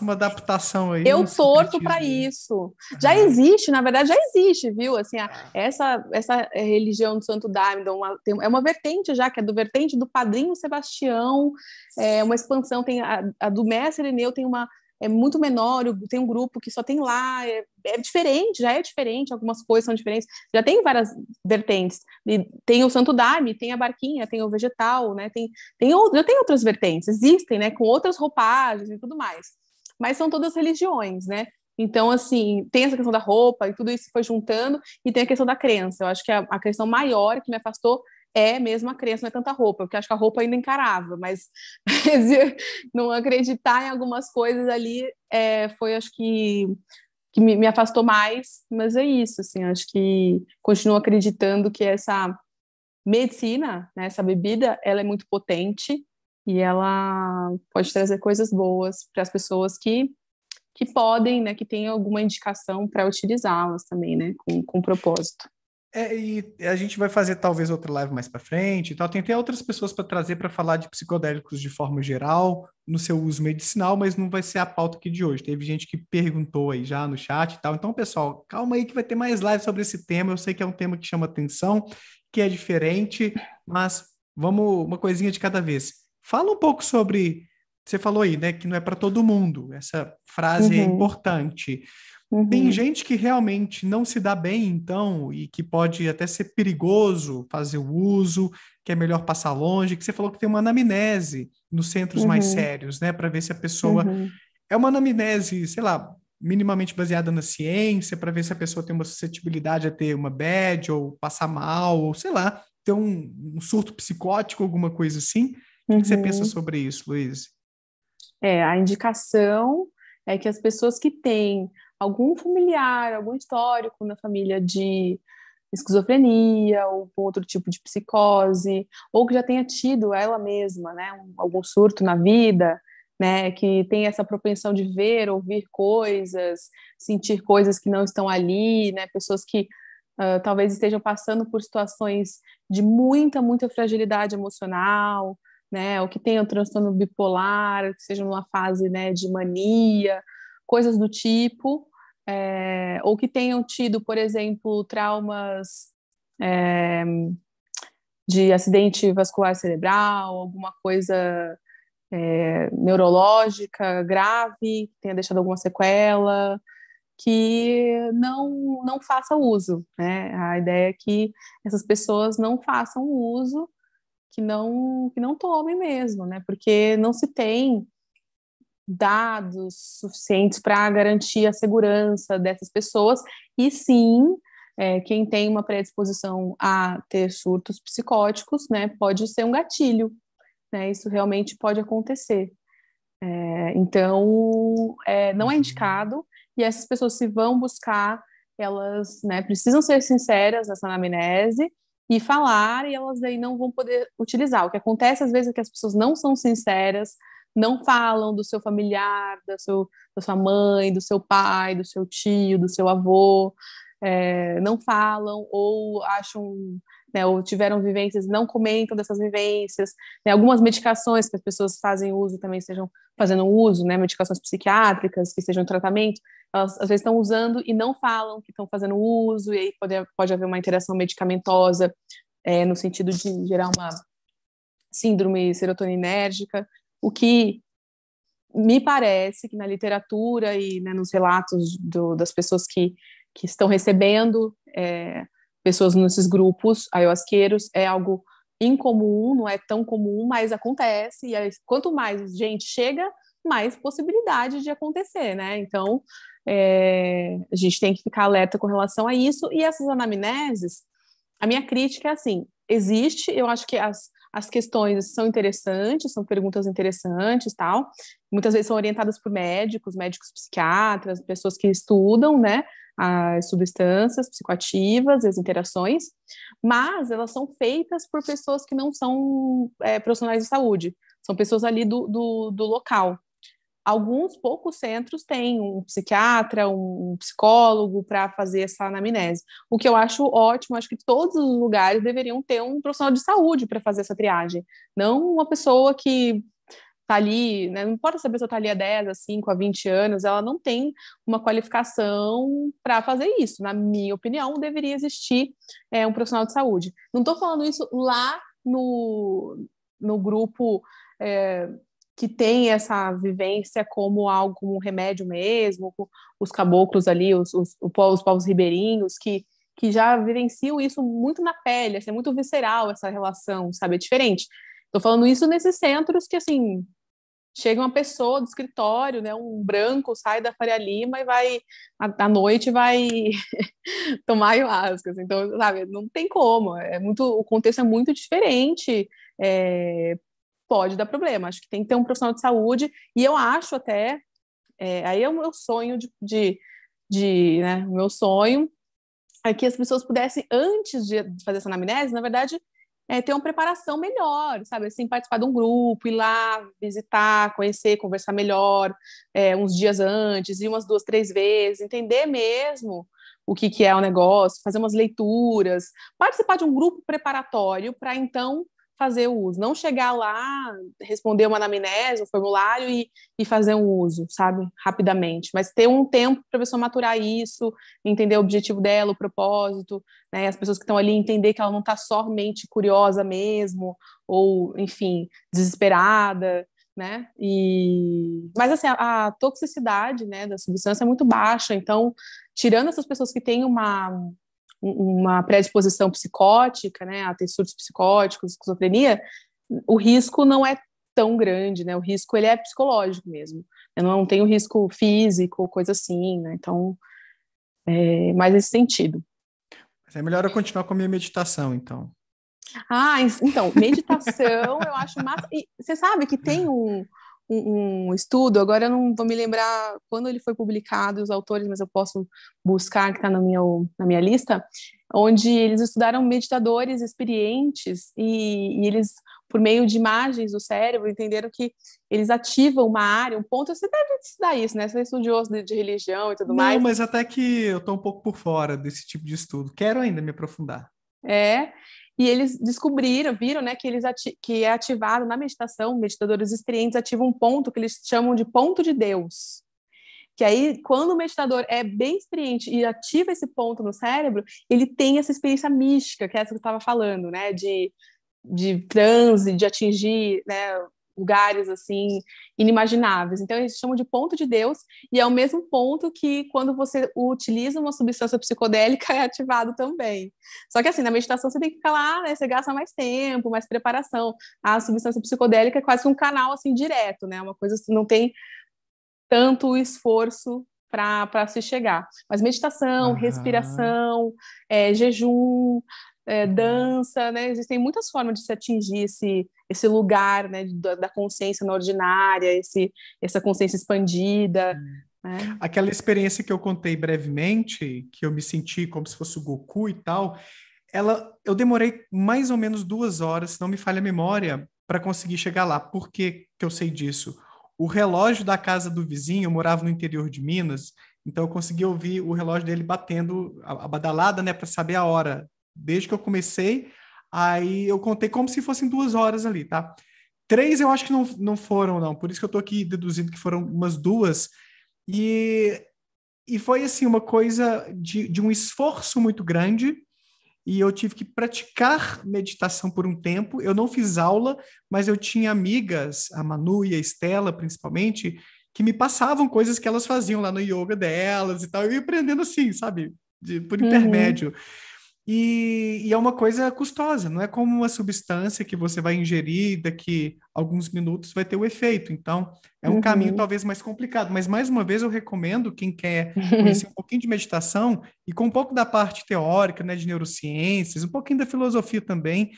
uma adaptação aí. Eu torto para isso. Já é. existe, na verdade, já existe, viu? Assim, a, é. essa, essa eh, religião do Santo Daimon é uma vertente já, que é do vertente do Padrinho Sebastião, é uma expansão, tem a, a do Mestre Eneu tem uma é muito menor, tem um grupo que só tem lá, é, é, diferente, já é diferente, algumas coisas são diferentes, já tem várias vertentes. E tem o Santo Daime, tem a barquinha, tem o vegetal, né? Tem, tem, já tem outras vertentes, existem, né? Com outras roupagens e tudo mais. Mas são todas religiões, né? Então, assim, tem essa questão da roupa e tudo isso foi juntando, e tem a questão da crença. Eu acho que é a, a questão maior que me afastou é mesmo a crença, não é tanta roupa, porque acho que a roupa ainda é encarava, mas não acreditar em algumas coisas ali é, foi, acho que, que me, me, afastou mais, mas é isso, assim, acho que continuo acreditando que essa medicina, né, essa bebida, ela é muito potente e ela pode trazer coisas boas para as pessoas que que podem, né, que têm alguma indicação para utilizá-las também, né, com, com propósito. É, e a gente vai fazer talvez outra live mais para frente e tal. Tem até outras pessoas para trazer para falar de psicodélicos de forma geral, no seu uso medicinal, mas não vai ser a pauta aqui de hoje. Teve gente que perguntou aí já no chat e tal. Então, pessoal, calma aí que vai ter mais live sobre esse tema. Eu sei que é um tema que chama atenção, que é diferente, mas vamos uma coisinha de cada vez. Fala um pouco sobre você falou aí, né, que não é para todo mundo. Essa frase é uhum. é importante. Uhum. Tem gente que realmente não se dá bem, então, e que pode até ser perigoso fazer o uso, que é melhor passar longe, que você falou que tem uma anamnese nos centros uhum. mais sérios, né, para ver se a pessoa. Uhum. É uma anamnese, sei lá, minimamente baseada na ciência, para ver se a pessoa tem uma suscetibilidade a ter uma bad, ou passar mal, ou sei lá, ter um, um surto psicótico, alguma coisa assim. O que você pensa uhum. sobre isso, Luiz? É, a indicação é que as pessoas que têm algum familiar, algum histórico na família de esquizofrenia ou outro tipo de psicose, ou que já tenha tido ela mesma, né, algum surto na vida, né, que tem essa propensão de ver, ouvir coisas, sentir coisas que não estão ali, né, pessoas que uh, talvez estejam passando por situações de muita, muita fragilidade emocional, né, ou que tenham transtorno bipolar, que estejam numa fase, né, de mania, coisas do tipo, é, ou que tenham tido, por exemplo, traumas é, de acidente vascular cerebral, alguma coisa é, neurológica grave, que tenha deixado alguma sequela, que não, não faça uso. Né? A ideia é que essas pessoas não façam uso, que não, que não tomem mesmo, né? porque não se tem dados suficientes para garantir a segurança dessas pessoas, e sim, é, quem tem uma predisposição a ter surtos psicóticos, né, pode ser um gatilho, né, isso realmente pode acontecer. É, então, é, não é uhum. indicado, e essas pessoas se vão buscar, elas né, precisam ser sinceras nessa anamnese, e falar e elas aí não vão poder utilizar. O que acontece às vezes é que as pessoas não são sinceras, não falam do seu familiar, da, seu, da sua mãe, do seu pai, do seu tio, do seu avô, é, não falam ou acham, né, ou tiveram vivências, não comentam dessas vivências. Né, algumas medicações que as pessoas fazem uso também estejam fazendo uso, né, medicações psiquiátricas que estejam tratamento, elas às vezes estão usando e não falam que estão fazendo uso, e aí pode, pode haver uma interação medicamentosa é, no sentido de gerar uma síndrome serotoninérgica. O que me parece que na literatura e né, nos relatos do, das pessoas que, que estão recebendo é, pessoas nesses grupos ayahuasqueiros é algo incomum, não é tão comum, mas acontece. E aí, quanto mais gente chega, mais possibilidade de acontecer, né? Então, é, a gente tem que ficar alerta com relação a isso. E essas anamneses, a minha crítica é assim: existe, eu acho que as, as questões são interessantes, são perguntas interessantes, tal. Muitas vezes são orientadas por médicos, médicos psiquiatras, pessoas que estudam, né, as substâncias psicoativas, as interações, mas elas são feitas por pessoas que não são é, profissionais de saúde, são pessoas ali do, do, do local, alguns poucos centros têm um psiquiatra, um psicólogo para fazer essa anamnese. O que eu acho ótimo, acho que todos os lugares deveriam ter um profissional de saúde para fazer essa triagem, não uma pessoa que está ali, né? não importa se a pessoa está ali há 10, a 5, 20 anos, ela não tem uma qualificação para fazer isso. Na minha opinião, deveria existir é, um profissional de saúde. Não estou falando isso lá no, no grupo. É, que tem essa vivência como algo, um remédio mesmo, os caboclos ali, os, os, os, povos, os povos ribeirinhos, que, que já vivenciam isso muito na pele, assim, é muito visceral essa relação, sabe? É diferente. Estou falando isso nesses centros que, assim, chega uma pessoa do escritório, né, um branco sai da Faria Lima e vai à noite vai tomar ayahuasca, assim. então sabe, não tem como, é muito, o contexto é muito diferente, é, pode dar problema. Acho que tem que ter um profissional de saúde, e eu acho até. É, aí é o meu sonho de. de, de né, o meu sonho é que as pessoas pudessem, antes de fazer essa anamnese, na verdade, é, ter uma preparação melhor, sabe? Assim, participar de um grupo, ir lá visitar, conhecer, conversar melhor, é, uns dias antes, e umas duas, três vezes, entender mesmo o que, que é o negócio, fazer umas leituras, participar de um grupo preparatório para então fazer o uso, não chegar lá, responder uma anamnese, um formulário e, e fazer um uso, sabe, rapidamente, mas ter um tempo para a pessoa maturar isso, entender o objetivo dela, o propósito, né, as pessoas que estão ali entender que ela não está somente curiosa mesmo, ou, enfim, desesperada, né, e... Mas, assim, a, a toxicidade, né, da substância é muito baixa, então, tirando essas pessoas que têm uma uma predisposição psicótica, né, a ter surtos psicóticos, esquizofrenia, o risco não é tão grande, né? O risco ele é psicológico mesmo. Eu não tenho risco físico, coisa assim, né? Então, é mais nesse sentido. Mas é melhor eu continuar com a minha meditação, então. Ah, então, meditação eu acho massa. E você sabe que tem um, um, um, estudo, agora eu não vou me lembrar quando ele foi publicado os autores, mas eu posso buscar, que está na minha, na minha lista, onde eles estudaram meditadores experientes e, e eles, por meio de imagens do cérebro, entenderam que eles ativam uma área, um ponto. Você deve estudar isso, né? Você é estudioso de, de religião e tudo não, mais. Não, mas até que eu estou um pouco por fora desse tipo de estudo. Quero ainda me aprofundar. É, e eles descobriram, viram, né, que eles que é ativado na meditação, meditadores experientes ativam um ponto que eles chamam de ponto de Deus. Que aí, quando o meditador é bem experiente e ativa esse ponto no cérebro, ele tem essa experiência mística, que é essa que eu estava falando, né, de de transe, de atingir né, lugares assim inimagináveis. Então eles chamam de ponto de Deus e é o mesmo ponto que quando você utiliza uma substância psicodélica é ativado também. Só que assim, na meditação você tem que ficar lá, né, você gasta mais tempo, mais preparação. A substância psicodélica é quase um canal assim direto, né? Uma coisa assim, não tem tanto esforço para se chegar. Mas meditação, uhum. respiração, é, jejum, é, uhum. dança, né? Existem muitas formas de se atingir esse, esse lugar né? da, da consciência na ordinária, esse, essa consciência expandida. É. Né? Aquela experiência que eu contei brevemente, que eu me senti como se fosse o Goku e tal, ela, eu demorei mais ou menos duas horas, se não me falha a memória, para conseguir chegar lá. Por que, que eu sei disso? O relógio da casa do vizinho, eu morava no interior de Minas, então eu consegui ouvir o relógio dele batendo a, a badalada, né, para saber a hora desde que eu comecei. Aí eu contei como se fossem duas horas ali, tá? Três eu acho que não, não foram, não. Por isso que eu tô aqui deduzindo que foram umas duas. E, e foi, assim, uma coisa de, de um esforço muito grande. E eu tive que praticar meditação por um tempo. Eu não fiz aula, mas eu tinha amigas, a Manu e a Estela, principalmente, que me passavam coisas que elas faziam lá no yoga delas e tal. Eu ia aprendendo assim, sabe? De, por uhum. intermédio. Uhum. E, e, é uma coisa custosa, não é como uma substância que você vai ingerir daqui alguns minutos vai ter o efeito. Então, é um uhum. caminho talvez mais complicado, mas mais uma vez eu recomendo quem quer conhecer um pouquinho de meditação e com um pouco da parte teórica, né, de neurociências, um pouquinho da filosofia também.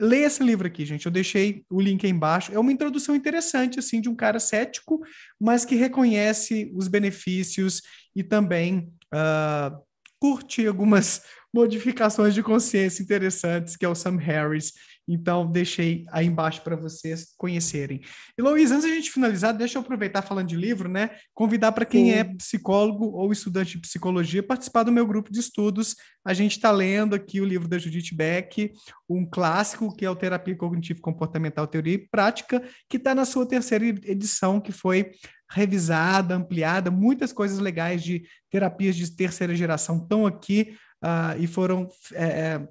Leia esse livro aqui, gente. Eu deixei o link aí embaixo. É uma introdução interessante, assim, de um cara cético, mas que reconhece os benefícios e também uh, curte algumas modificações de consciência interessantes, que é o Sam Harris. Então, deixei aí embaixo para vocês conhecerem. E, Luiz, antes da gente finalizar, deixa eu aproveitar falando de livro, né? Convidar para quem é Sim. é psicólogo ou estudante de psicologia participar do meu grupo de estudos. A gente está lendo aqui o livro da Judith Beck, um clássico que é o Terapia Cognitivo Comportamental, Teoria e Prática, que está na sua terceira edição, que foi revisada, ampliada, muitas coisas legais de terapias de terceira geração estão aqui uh, e foram é, é,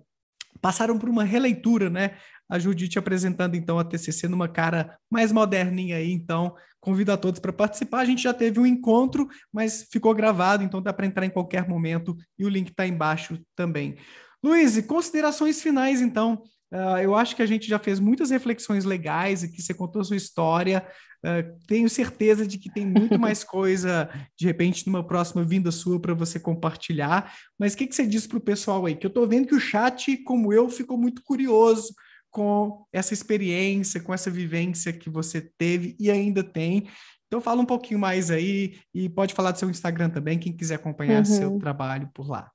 passaram por uma releitura, né? A Judite apresentando então a TCC numa cara mais moderninha aí, então convido a todos para participar. A gente já teve um encontro, mas ficou gravado, então dá para entrar em qualquer momento e o link está embaixo também. Luiz, considerações finais então. Uh, eu acho que a gente já fez muitas reflexões legais e que você contou sua história, ah, tenho certeza de que tem muito mais coisa, de repente, numa próxima vinda sua para você compartilhar. Mas o que, que você diz para o pessoal aí? Que eu estou vendo que o chat, como eu, ficou muito curioso com essa experiência, com essa vivência que você teve e ainda tem. Então fala um pouquinho mais aí e pode falar do seu Instagram também, quem quiser acompanhar uhum. seu trabalho por lá.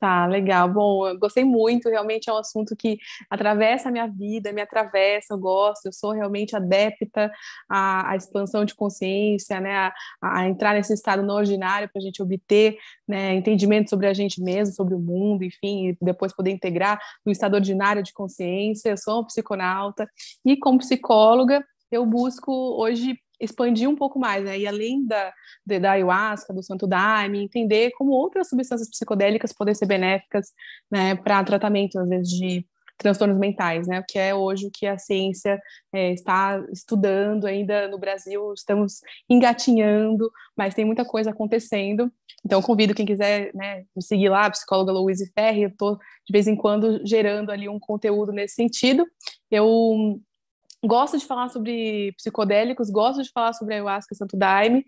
Tá, legal. Bom, eu gostei muito. Realmente é um assunto que atravessa a minha vida, me atravessa. Eu gosto, eu sou realmente adepta à, à expansão de consciência, né? A, a, entrar nesse estado não ordinário para a gente obter né, entendimento sobre a gente mesmo, sobre o mundo, enfim, e depois poder integrar no estado ordinário de consciência. Eu sou uma psiconauta e, como psicóloga, eu busco hoje expandir um pouco mais, né? E além da, da ayahuasca, do santo daime, entender como outras substâncias psicodélicas podem ser benéficas, né, para tratamento, às vezes, de transtornos mentais, né? Que é hoje o que a ciência é, está estudando ainda no Brasil, estamos engatinhando, mas tem muita coisa acontecendo. Então convido quem quiser né, me seguir lá, a psicóloga Louise Ferri, eu estou de vez em quando gerando ali um conteúdo nesse sentido. Eu gosto de falar sobre psicodélicos, gosto de falar sobre ayahuasca e santo daime,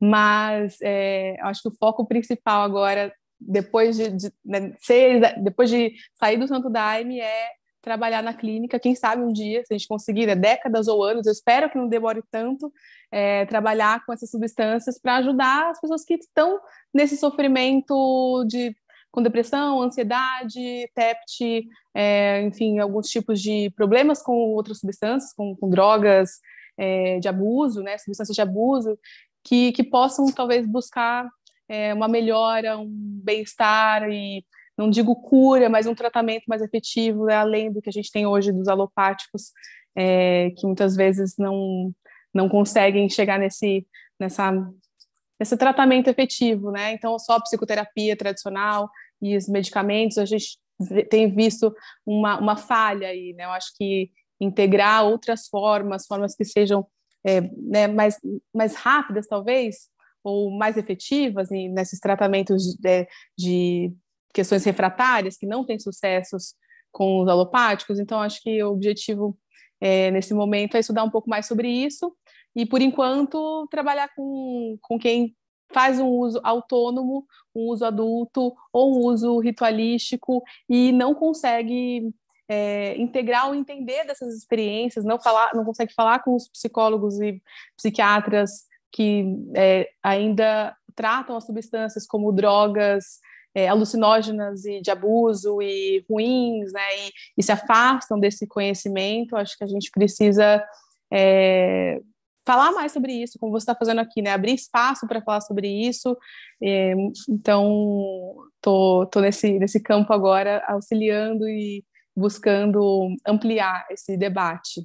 mas é, acho que o foco principal agora, depois de, de né, ser, depois de sair do santo daime, é trabalhar na clínica, quem sabe um dia, se a gente conseguir, né, décadas ou anos, eu espero que não demore tanto, é, trabalhar com essas substâncias para ajudar as pessoas que estão nesse sofrimento de com depressão, ansiedade, TEPT, é, enfim, alguns tipos de problemas com outras substâncias, com, com drogas é, de abuso, né, substâncias de abuso, que, que possam talvez buscar é, uma melhora, um bem-estar e não digo cura, mas um tratamento mais efetivo, né, além do que a gente tem hoje dos alopáticos, é, que muitas vezes não não conseguem chegar nesse nessa esse tratamento efetivo, né? Então, só psicoterapia tradicional, e os medicamentos, a gente tem visto uma, uma falha aí, né? Eu acho que integrar outras formas, formas que sejam é, né, mais, mais rápidas, talvez, ou mais efetivas nesses tratamentos de, é, de questões refratárias que não têm sucessos com os alopáticos. Então, acho que o objetivo é, nesse momento é estudar um pouco mais sobre isso e, por enquanto, trabalhar com, com quem faz um uso autônomo, um uso adulto ou um uso ritualístico e não consegue é, integrar ou entender dessas experiências, não, falar, não consegue falar com os psicólogos e psiquiatras que é, ainda tratam as substâncias como drogas, é, alucinógenas e de abuso e ruins, né? E, e, se afastam desse conhecimento. Acho que a gente precisa é, falar mais sobre isso, como você está fazendo aqui, né? Abrir espaço para falar sobre isso. É, então, tô, tô nesse, nesse campo agora, auxiliando e buscando ampliar esse debate.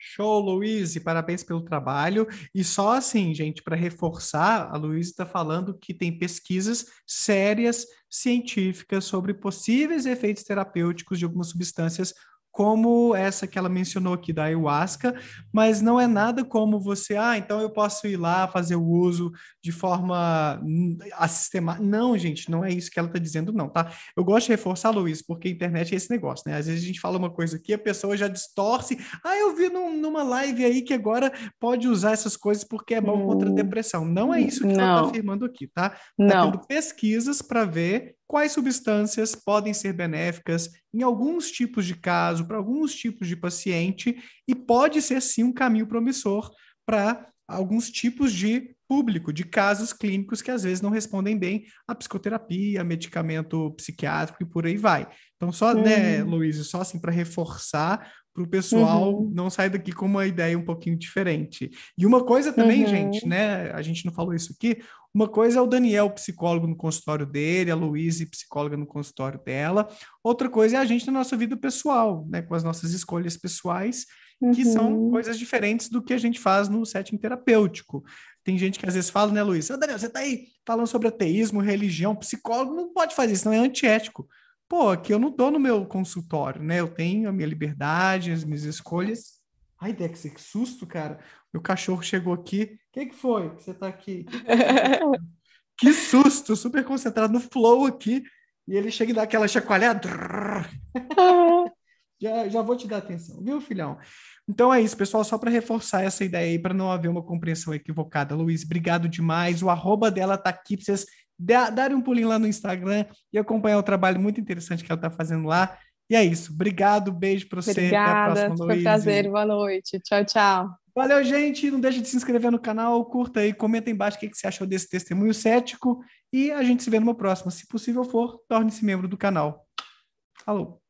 Show, Luiz, parabéns pelo trabalho. E só assim, gente, para reforçar, a Luiz está falando que tem pesquisas sérias científicas sobre possíveis efeitos terapêuticos de algumas substâncias como essa que ela mencionou aqui da ayahuasca, mas não é nada como você, ah, então eu posso ir lá fazer o uso de forma hum, assistemática. Não, gente, não é isso que ela está dizendo, não, tá? Eu gosto de reforçar, Luiz, porque a internet é esse negócio, né? Às vezes a gente fala uma coisa aqui, a pessoa já distorce. Ah, eu vi num, numa live aí que agora pode usar essas coisas porque é bom hum. contra a hum. depressão. Não é isso que tá não. ela está afirmando aqui, tá? tá? Não. tendo pesquisas para ver quais substâncias podem ser benéficas em alguns tipos de caso, para alguns tipos de paciente, e pode ser sim um caminho promissor para alguns tipos de público, de casos clínicos que às vezes não respondem bem à psicoterapia, medicamento psiquiátrico e por aí vai. Então, só, hum. né, uhum. Luiz, só assim para reforçar para o pessoal uhum. não sair daqui com uma ideia um pouquinho diferente. E uma coisa também, uhum. gente, né? A gente não falou isso aqui. Uma coisa é o Daniel, psicólogo no consultório dele, a Luísa, psicóloga no consultório dela. Outra coisa é a gente na nossa vida pessoal, né? Com as nossas escolhas pessoais, uhum. que são uhum. coisas diferentes do que a gente faz no setting terapêutico. Tem gente que às vezes fala, né, Luísa? Daniel, você tá aí falando sobre ateísmo, religião, psicólogo não pode fazer isso, não é antiético pô, aqui eu não tô no meu consultório, né? Eu tenho a minha liberdade, as minhas escolhas. Ai, Dex, que susto, cara. Meu cachorro chegou aqui. O que, que foi que você tá aqui? Tá que susto, super concentrado no flow aqui. E ele chega e dá aquela chacoalhada. Ah. já, já vou te dar atenção, viu, filhão? Então é isso, pessoal. Só para reforçar essa ideia aí, para não haver uma compreensão equivocada. Luiz, obrigado demais. O arroba dela tá aqui para vocês darem dar um pulinho lá no Instagram e acompanhar o trabalho muito interessante que ela está fazendo lá. E é isso. Obrigado, beijo para você. Obrigada, Até a próxima, foi um prazer. Boa noite. Tchau, tchau. Valeu, gente. Não deixe de se inscrever no canal, curta aí, comenta aí embaixo o que, que você achou desse testemunho cético e a gente se vê numa próxima. Se possível for, torne-se membro do canal. Falou.